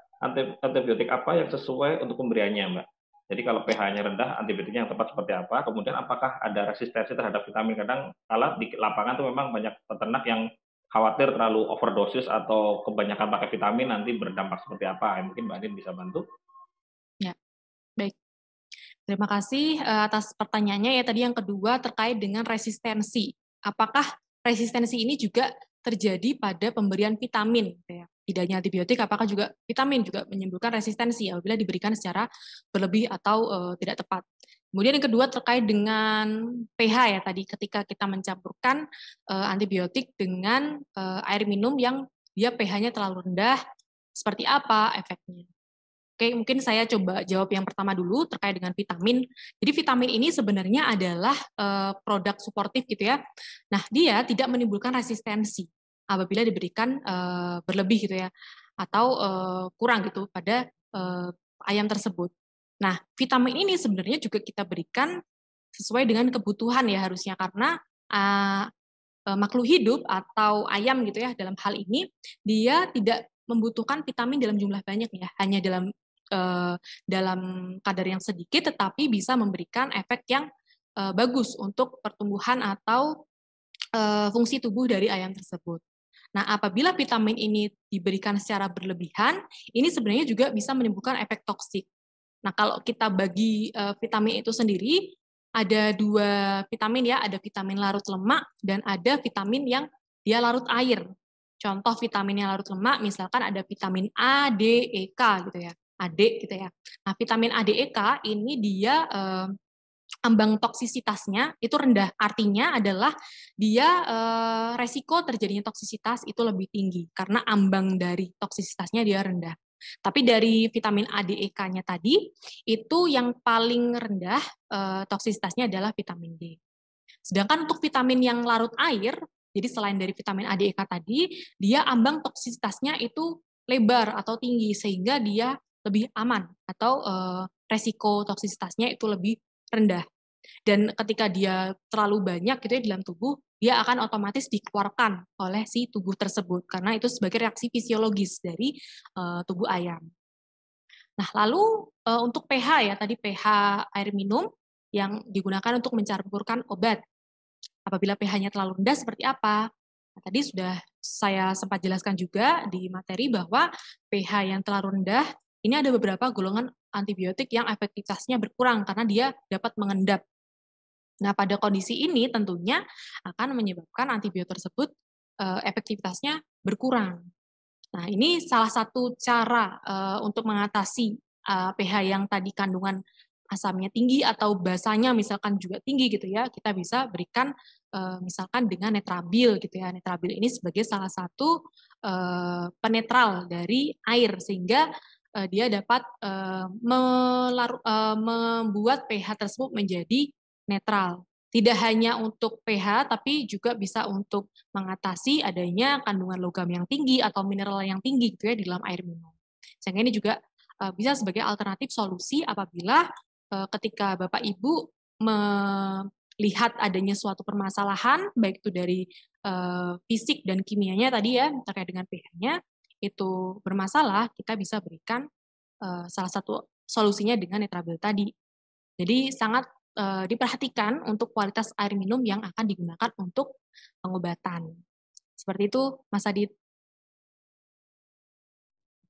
antibiotik apa yang sesuai untuk pemberiannya mbak jadi kalau pH-nya rendah antibiotiknya yang tepat seperti apa kemudian apakah ada resistensi terhadap vitamin kadang kalau di lapangan tuh memang banyak peternak yang khawatir terlalu overdosis atau kebanyakan pakai vitamin nanti berdampak seperti apa mungkin mbak Adin bisa bantu Terima kasih eh, atas pertanyaannya ya tadi yang kedua terkait dengan resistensi. Apakah resistensi ini juga terjadi pada pemberian vitamin gitu ya. Tidak hanya antibiotik, apakah juga vitamin juga menyembuhkan resistensi apabila diberikan secara berlebih atau eh, tidak tepat. Kemudian yang kedua terkait dengan pH ya tadi ketika kita mencampurkan eh, antibiotik dengan air minum yang dia pH-nya terlalu rendah, seperti apa efeknya. Oke, mungkin saya coba jawab yang pertama dulu terkait dengan vitamin. Jadi vitamin ini sebenarnya adalah uh, produk suportif gitu ya. Nah, dia tidak menimbulkan resistensi apabila diberikan uh, berlebih gitu ya atau uh, kurang gitu pada uh, ayam tersebut. Nah, vitamin ini sebenarnya juga kita berikan sesuai dengan kebutuhan ya harusnya karena uh, makhluk hidup atau ayam gitu ya dalam hal ini dia tidak membutuhkan vitamin dalam jumlah banyak ya hanya dalam Eh, dalam kadar yang sedikit tetapi bisa memberikan efek yang uh, bagus untuk pertumbuhan atau uh, fungsi tubuh dari ayam tersebut. Nah, apabila vitamin ini diberikan secara berlebihan, ini sebenarnya juga bisa menimbulkan efek toksik. Nah, kalau kita bagi uh, vitamin itu sendiri, ada dua vitamin ya, ada vitamin larut lemak dan ada vitamin yang dia larut air. Contoh vitamin yang larut lemak, misalkan ada vitamin A, D, E, K gitu ya adik gitu ya. Nah, vitamin ADEK ini dia eh, ambang toksisitasnya itu rendah. Artinya adalah dia eh, resiko terjadinya toksisitas itu lebih tinggi karena ambang dari toksisitasnya dia rendah. Tapi dari vitamin ADEK-nya tadi itu yang paling rendah eh, toksisitasnya adalah vitamin D. Sedangkan untuk vitamin yang larut air, jadi selain dari vitamin ADEK tadi, dia ambang toksisitasnya itu lebar atau tinggi sehingga dia lebih aman atau uh, resiko toksisitasnya itu lebih rendah. Dan ketika dia terlalu banyak gitu ya di dalam tubuh, dia akan otomatis dikeluarkan oleh si tubuh tersebut karena itu sebagai reaksi fisiologis dari uh, tubuh ayam. Nah, lalu uh, untuk pH ya tadi pH air minum yang digunakan untuk mencampurkan obat. Apabila pH-nya terlalu rendah seperti apa? Nah, tadi sudah saya sempat jelaskan juga di materi bahwa pH yang terlalu rendah ini ada beberapa golongan antibiotik yang efektivitasnya berkurang karena dia dapat mengendap. Nah, pada kondisi ini tentunya akan menyebabkan antibiotik tersebut eh, efektivitasnya berkurang. Nah, ini salah satu cara eh, untuk mengatasi eh, pH yang tadi kandungan asamnya tinggi atau basanya misalkan juga tinggi gitu ya, kita bisa berikan misalkan dengan netrabil gitu ya. Netrabil ini sebagai salah satu penetral dari air sehingga uh, dia dapat uh, melaru, uh, membuat pH tersebut menjadi netral. Tidak hanya untuk pH, tapi juga bisa untuk mengatasi adanya kandungan logam yang tinggi atau mineral yang tinggi gitu ya di dalam air minum. Sehingga ini juga uh, bisa sebagai alternatif solusi apabila uh, ketika Bapak Ibu melihat adanya suatu permasalahan, baik itu dari uh, fisik dan kimianya tadi ya, terkait dengan pH-nya, itu bermasalah, kita bisa berikan uh, salah satu solusinya dengan netrabil tadi. Jadi sangat uh, diperhatikan untuk kualitas air minum yang akan digunakan untuk pengobatan. Seperti itu, Mas Adit.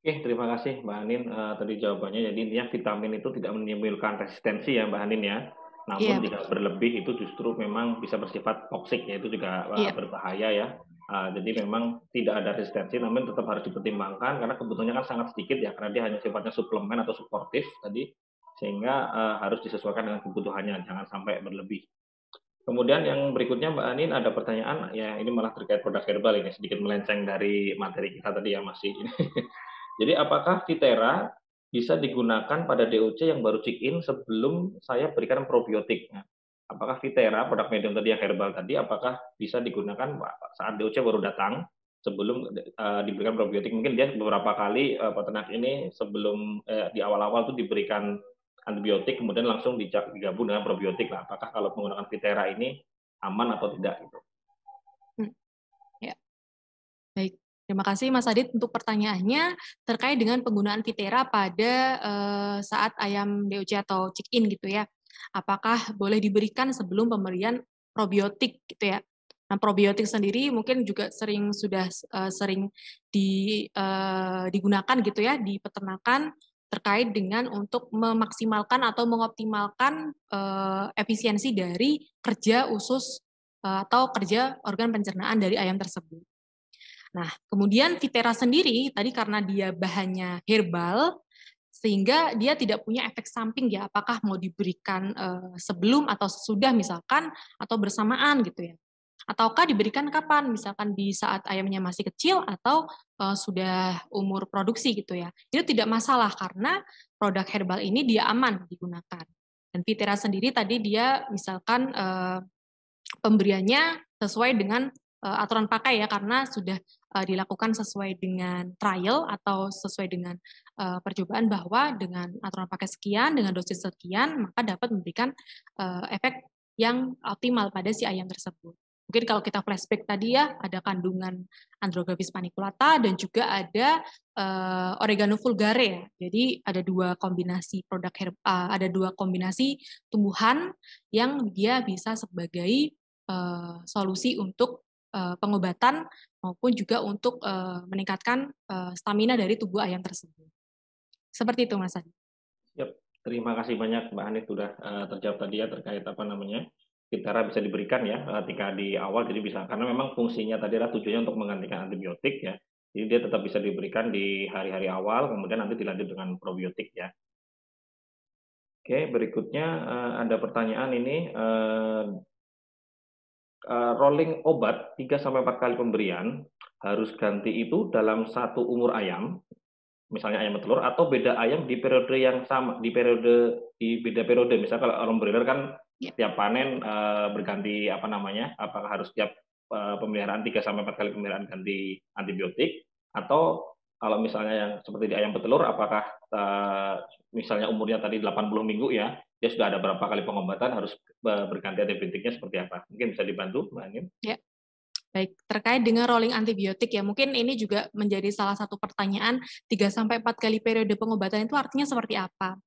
Oke, terima kasih Mbak Anin uh, tadi jawabannya. Jadi intinya vitamin itu tidak menimbulkan resistensi ya Mbak Anin ya. Iya, Namun yeah, tidak berlebih itu justru memang bisa bersifat toksik ya itu juga yeah. berbahaya ya. Ah, jadi memang tidak ada resistensi, namun tetap harus dipertimbangkan karena kebutuhannya kan sangat sedikit ya, karena dia hanya sifatnya suplemen atau suportif tadi, sehingga uh, harus disesuaikan dengan kebutuhannya, jangan sampai berlebih. Kemudian yang berikutnya Mbak Anin ada pertanyaan, ya ini malah terkait produk herbal ini sedikit melenceng dari materi kita tadi yang masih ini. jadi apakah Vitera bisa digunakan pada DOC yang baru check-in sebelum saya berikan probiotik? Nah, apakah Vitera produk medium tadi yang herbal tadi apakah bisa digunakan saat DOC baru datang sebelum uh, diberikan probiotik mungkin dia beberapa kali uh, peternak ini sebelum uh, di awal-awal tuh diberikan antibiotik kemudian langsung digabung dengan probiotik lah apakah kalau menggunakan Vitera ini aman atau tidak gitu. Hmm. Ya. Baik. Terima kasih Mas Adit untuk pertanyaannya terkait dengan penggunaan Vitera pada uh, saat ayam DOC atau chick-in gitu ya apakah boleh diberikan sebelum pemberian probiotik gitu ya. Nah, probiotik sendiri mungkin juga sering sudah uh, sering di, uh, digunakan gitu ya di peternakan terkait dengan untuk memaksimalkan atau mengoptimalkan uh, efisiensi dari kerja usus uh, atau kerja organ pencernaan dari ayam tersebut. Nah, kemudian Vitera sendiri tadi karena dia bahannya herbal, sehingga dia tidak punya efek samping ya apakah mau diberikan eh, sebelum atau sesudah misalkan atau bersamaan gitu ya ataukah diberikan kapan misalkan di saat ayamnya masih kecil atau eh, sudah umur produksi gitu ya itu tidak masalah karena produk herbal ini dia aman digunakan dan Vitera sendiri tadi dia misalkan eh, pemberiannya sesuai dengan Eh, aturan pakai ya karena sudah eh, dilakukan sesuai dengan trial atau sesuai dengan eh, percobaan bahwa dengan aturan pakai sekian dengan dosis sekian maka dapat memberikan efek yang optimal pada si ayam tersebut. Mungkin kalau kita flashback tadi ya, ada kandungan andrographis paniculata dan juga ada uh, oregano vulgare ya. Jadi ada dua kombinasi produk herb, uh, ada dua kombinasi tumbuhan yang dia bisa sebagai uh, solusi untuk Eh, pengobatan maupun juga untuk eh, meningkatkan eh, stamina dari tubuh ayam tersebut. Seperti itu Mas Adi. Yep. Terima kasih banyak Mbak Anik, sudah terjawab tadi ya terkait apa namanya Kitara bisa diberikan ya ketika di awal jadi bisa karena memang fungsinya tadi adalah tujuannya untuk menggantikan antibiotik ya. Jadi dia tetap bisa diberikan di hari-hari awal kemudian nanti dilanjut dengan probiotik ya. Oke, berikutnya ada pertanyaan ini Eh, rolling obat 3 sampai 4 kali pemberian harus ganti itu dalam satu umur ayam, misalnya ayam telur atau beda ayam di periode yang sama, di periode di beda periode. Misalnya kalau orang breeder kan setiap ya. panen eh, berganti apa namanya? Apakah harus setiap eh, pemeliharaan 3 sampai 4 kali pemeliharaan ganti antibiotik atau kalau misalnya yang seperti di ayam petelur apakah uh, misalnya umurnya tadi 80 minggu ya dia sudah ada berapa kali pengobatan harus e, berganti antibiotiknya seperti apa mungkin bisa dibantu mbak Anin ya baik terkait dengan rolling antibiotik ya mungkin ini juga menjadi salah satu pertanyaan 3 sampai 4 kali periode pengobatan itu artinya seperti apa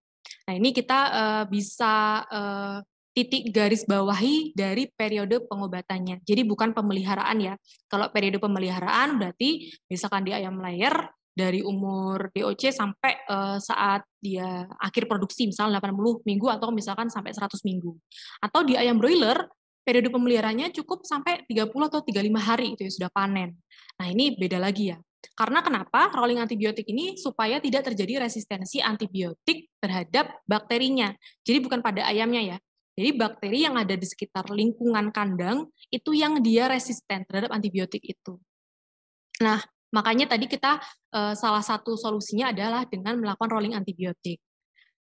nah ini kita uh, bisa uh, titik garis bawahi dari periode pengobatannya. Jadi bukan pemeliharaan ya. Kalau periode pemeliharaan berarti misalkan di ayam layer dari umur DOC sampai uh, saat dia akhir produksi misalnya 80 minggu atau misalkan sampai 100 minggu. Atau di ayam broiler periode pemeliharaannya cukup sampai 30 atau 35 hari itu ya sudah panen. Nah, ini beda lagi ya. Karena kenapa rolling antibiotik ini supaya tidak terjadi resistensi antibiotik terhadap bakterinya. Jadi bukan pada ayamnya ya. Jadi bakteri yang ada di sekitar lingkungan kandang itu yang dia resisten terhadap antibiotik itu. Nah, Makanya tadi kita eh, salah satu solusinya adalah dengan melakukan rolling antibiotik.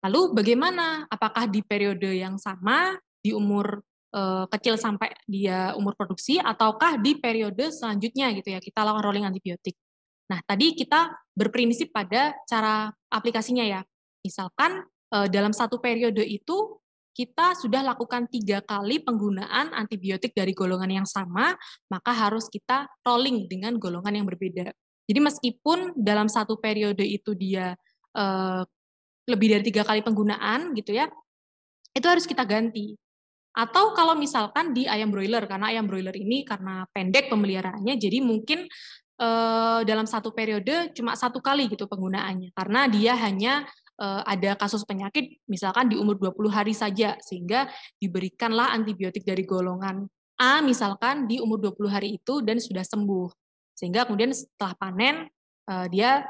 Lalu bagaimana? Apakah di periode yang sama di umur eh, kecil sampai dia umur produksi ataukah di periode selanjutnya gitu ya kita lakukan rolling antibiotik. Nah, tadi kita berprinsip pada cara aplikasinya ya. Misalkan eh, dalam satu periode itu kita sudah lakukan tiga kali penggunaan antibiotik dari golongan yang sama, maka harus kita rolling dengan golongan yang berbeda. Jadi meskipun dalam satu periode itu dia eh, lebih dari tiga kali penggunaan gitu ya, itu harus kita ganti. Atau kalau misalkan di ayam broiler, karena ayam broiler ini karena pendek pemeliharaannya, jadi mungkin eh, dalam satu periode cuma satu kali gitu penggunaannya, karena dia hanya Eh, ada kasus penyakit misalkan di umur 20 hari saja sehingga diberikanlah antibiotik dari golongan A misalkan di umur 20 hari itu dan sudah sembuh. Sehingga kemudian setelah panen eh, dia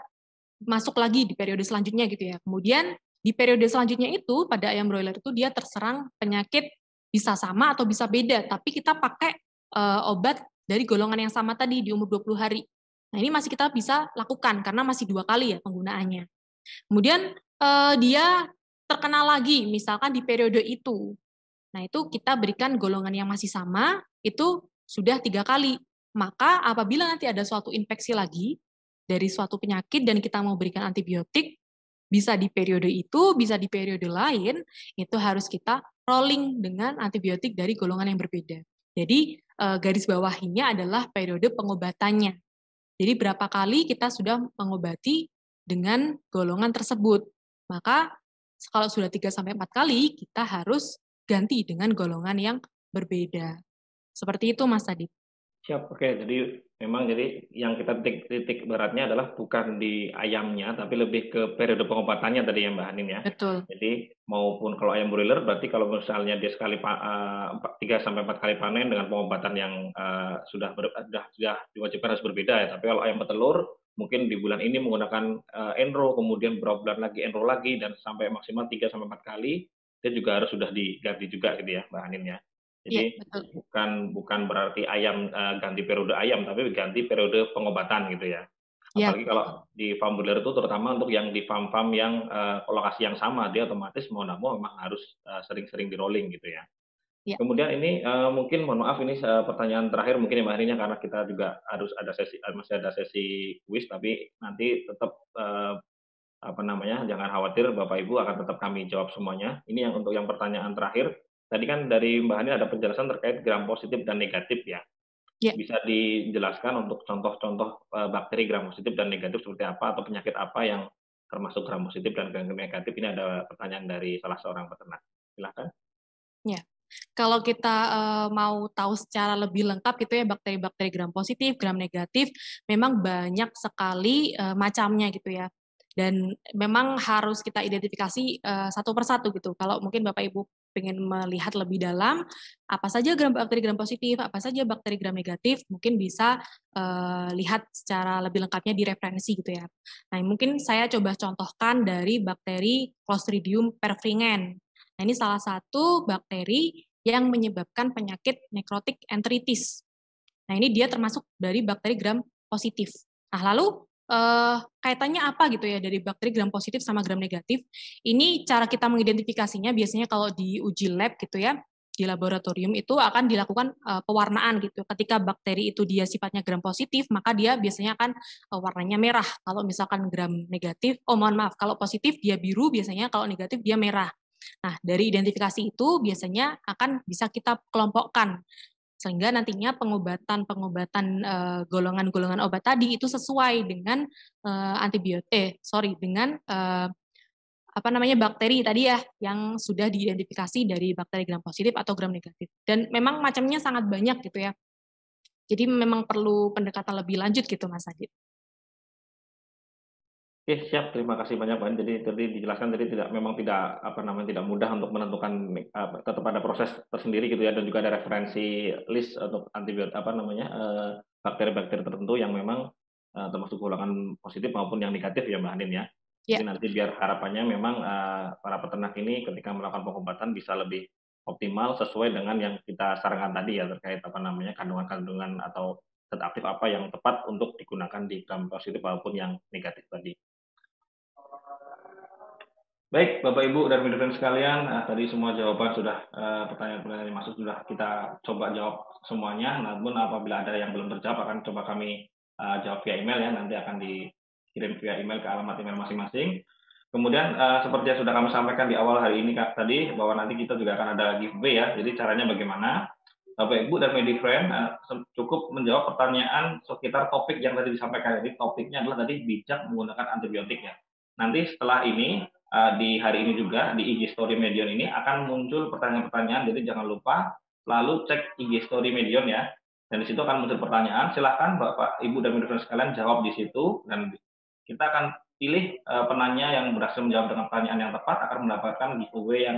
masuk lagi di periode selanjutnya gitu ya. Kemudian di periode selanjutnya itu pada ayam broiler itu dia terserang penyakit bisa sama atau bisa beda, tapi kita pakai eh, obat dari golongan yang sama tadi di umur 20 hari. Nah, ini masih kita bisa lakukan karena masih dua kali ya penggunaannya. Kemudian uh, dia terkenal lagi misalkan di periode itu. Nah, itu kita berikan golongan yang masih sama, itu sudah tiga kali. Maka apabila nanti ada suatu infeksi lagi dari suatu penyakit dan kita mau berikan antibiotik, bisa di periode itu, bisa di periode lain, itu harus kita rolling dengan antibiotik dari golongan yang berbeda. Jadi eh, garis bawahnya adalah periode pengobatannya. Jadi berapa kali kita sudah mengobati dengan golongan tersebut. Maka kalau sudah 3 sampai 4 kali kita harus ganti dengan golongan yang berbeda. Seperti itu Mas Adit. Siap. Oke, jadi memang jadi yang kita titik-titik beratnya adalah bukan di ayamnya, tapi lebih ke periode pengobatannya tadi yang Mbak Hanin ya. Betul. Jadi maupun kalau ayam broiler, berarti kalau misalnya dia sekali eh, tiga sampai empat kali panen dengan pengobatan yang eh, sudah eh, sudah sudah diwajibkan harus berbeda ya. Tapi kalau ayam petelur mungkin di bulan ini menggunakan uh, enro, kemudian berapa bulan lagi enro lagi dan sampai maksimal 3 sampai empat kali dia juga harus sudah diganti juga gitu ya Mbak Anin ya. Jadi ya, bukan bukan berarti ayam uh, ganti periode ayam tapi ganti periode pengobatan gitu ya. Iya, Apalagi ya. kalau di farm itu terutama untuk yang di farm-farm yang uh, eh, lokasi yang sama dia otomatis mau nggak mau memang harus sering sering-sering di rolling gitu ya. Ya. Kemudian ini uh, mungkin mohon maaf ini uh, pertanyaan terakhir mungkin yang Mbak karena kita juga harus ada sesi eh, masih ada sesi kuis tapi nanti tetap uh, apa namanya jangan khawatir Bapak Ibu akan tetap kami jawab semuanya. Ini yang untuk yang pertanyaan terakhir tadi kan dari Mbak Hani ada penjelasan terkait gram positif dan negatif ya. ya. Bisa dijelaskan untuk contoh-contoh uh, bakteri gram positif dan negatif seperti apa atau penyakit apa yang termasuk gram positif dan gram negatif ini ada pertanyaan dari salah seorang peternak. silakan. Ya kalau kita uh, mau tahu secara lebih lengkap gitu ya bakteri-bakteri gram positif, gram negatif, memang banyak sekali uh, macamnya gitu ya. Dan memang harus kita identifikasi uh, satu persatu gitu. Kalau mungkin Bapak Ibu pengen melihat lebih dalam apa saja gram bakteri gram positif, apa saja bakteri gram negatif, mungkin bisa uh, lihat secara lebih lengkapnya di referensi gitu ya. Nah, mungkin saya coba contohkan dari bakteri Clostridium perfringens. Nah, ini salah satu bakteri yang menyebabkan penyakit nekrotik enteritis. Nah, ini dia termasuk dari bakteri gram positif. Nah, lalu eh, kaitannya apa gitu ya dari bakteri gram positif sama gram negatif? Ini cara kita mengidentifikasinya biasanya kalau di uji lab gitu ya, di laboratorium itu akan dilakukan uh, pewarnaan gitu. Ketika bakteri itu dia sifatnya gram positif, maka dia biasanya akan uh, warnanya merah. Kalau misalkan gram negatif, oh mohon maaf, kalau positif dia biru biasanya, kalau negatif dia merah. Nah, dari identifikasi itu biasanya akan bisa kita kelompokkan sehingga nantinya pengobatan-pengobatan eh, golongan-golongan obat tadi itu sesuai dengan uh, antibiotik, eh, sorry, dengan uh, apa namanya bakteri tadi ya yang sudah diidentifikasi dari bakteri gram positif atau gram negatif. Dan memang macamnya sangat banyak gitu ya. Jadi memang perlu pendekatan lebih lanjut gitu Mas Adit. Oke, siap. Terima kasih banyak, Pak. Jadi tadi dijelaskan tadi tidak memang tidak apa namanya tidak mudah untuk menentukan apa, tetap ada proses tersendiri gitu ya dan juga ada referensi list untuk antibiotik apa namanya bakteri eh, bakteri-bakteri tertentu yang memang uh, termasuk golongan positif maupun yang negatif ya Mbak Andin ya. Yeah. Jadi nanti biar harapannya memang uh, para peternak ini ketika melakukan pengobatan bisa lebih optimal sesuai dengan yang kita sarankan tadi ya terkait apa namanya kandungan-kandungan atau aktif apa yang tepat untuk digunakan di gram positif maupun yang negatif tadi. Baik, Bapak Ibu dan pemirsa sekalian, nah, tadi semua jawaban sudah eh, pertanyaan-pertanyaan yang masuk sudah kita coba jawab semuanya. Namun apabila ada yang belum terjawab akan coba kami uh, jawab via email ya. Nanti akan dikirim via email ke alamat email masing-masing. Kemudian uh, seperti yang sudah kami sampaikan di awal hari ini Kak, tadi bahwa nanti kita juga akan ada giveaway ya. Jadi caranya bagaimana? Bapak Ibu dan Medi friend uh, cukup menjawab pertanyaan sekitar topik yang tadi disampaikan. Jadi topiknya adalah tadi bijak menggunakan antibiotik ya. Nanti setelah ini uh, di hari ini juga di IG Story Medion ini akan muncul pertanyaan-pertanyaan, jadi jangan lupa lalu cek IG Story Medion ya. Dan di situ akan muncul pertanyaan, silahkan Bapak, Ibu, dan pemirsa sekalian jawab di situ. Dan kita akan pilih uh, penanya yang berhasil menjawab dengan pertanyaan yang tepat akan mendapatkan giveaway yang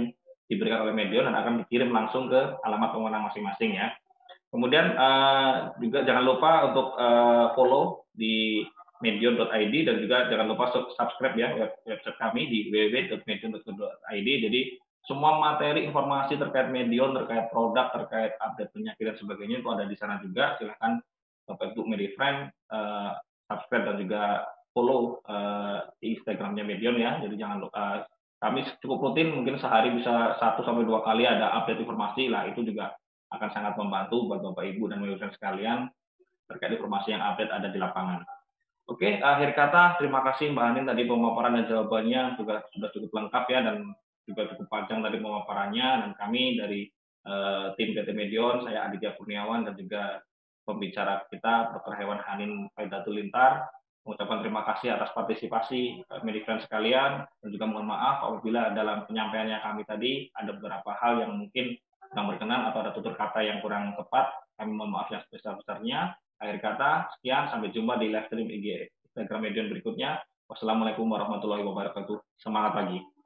diberikan oleh Medion dan akan dikirim langsung ke alamat pemenang masing-masing ya. Kemudian uh, juga jangan lupa untuk uh, follow di medion.id dan juga jangan lupa subscribe ya website kami di www.medion.id. Jadi semua materi informasi terkait medion, terkait produk, terkait update penyakit dan sebagainya itu ada di sana juga. Silahkan ke Facebook MediFriend, eh, subscribe dan juga follow eh, di Instagramnya Medion ya. Jadi jangan lupa eh, kami cukup rutin mungkin sehari bisa satu sampai dua kali ada update informasi lah itu juga akan sangat membantu buat Bapak Ibu dan pemirsa sekalian terkait informasi yang update ada di lapangan. Oke, akhir kata terima kasih Mbak Anin tadi pemaparan dan jawabannya juga sudah cukup lengkap ya dan juga cukup panjang tadi pemaparannya dan kami dari uh, tim PT Medion, saya Aditya Kurniawan dan juga pembicara kita Dr. Hewan Hanin Faidatul Lintar mengucapkan terima kasih atas partisipasi eh, medifriend sekalian dan juga mohon maaf apabila dalam penyampaiannya kami tadi ada beberapa hal yang mungkin kurang berkenan atau ada tutur kata yang kurang tepat kami mohon maaf yang sebesar-besarnya Akhir kata, sekian. Sampai jumpa di live stream IG Instagram Medion berikutnya. Wassalamualaikum warahmatullahi wabarakatuh. Semangat pagi.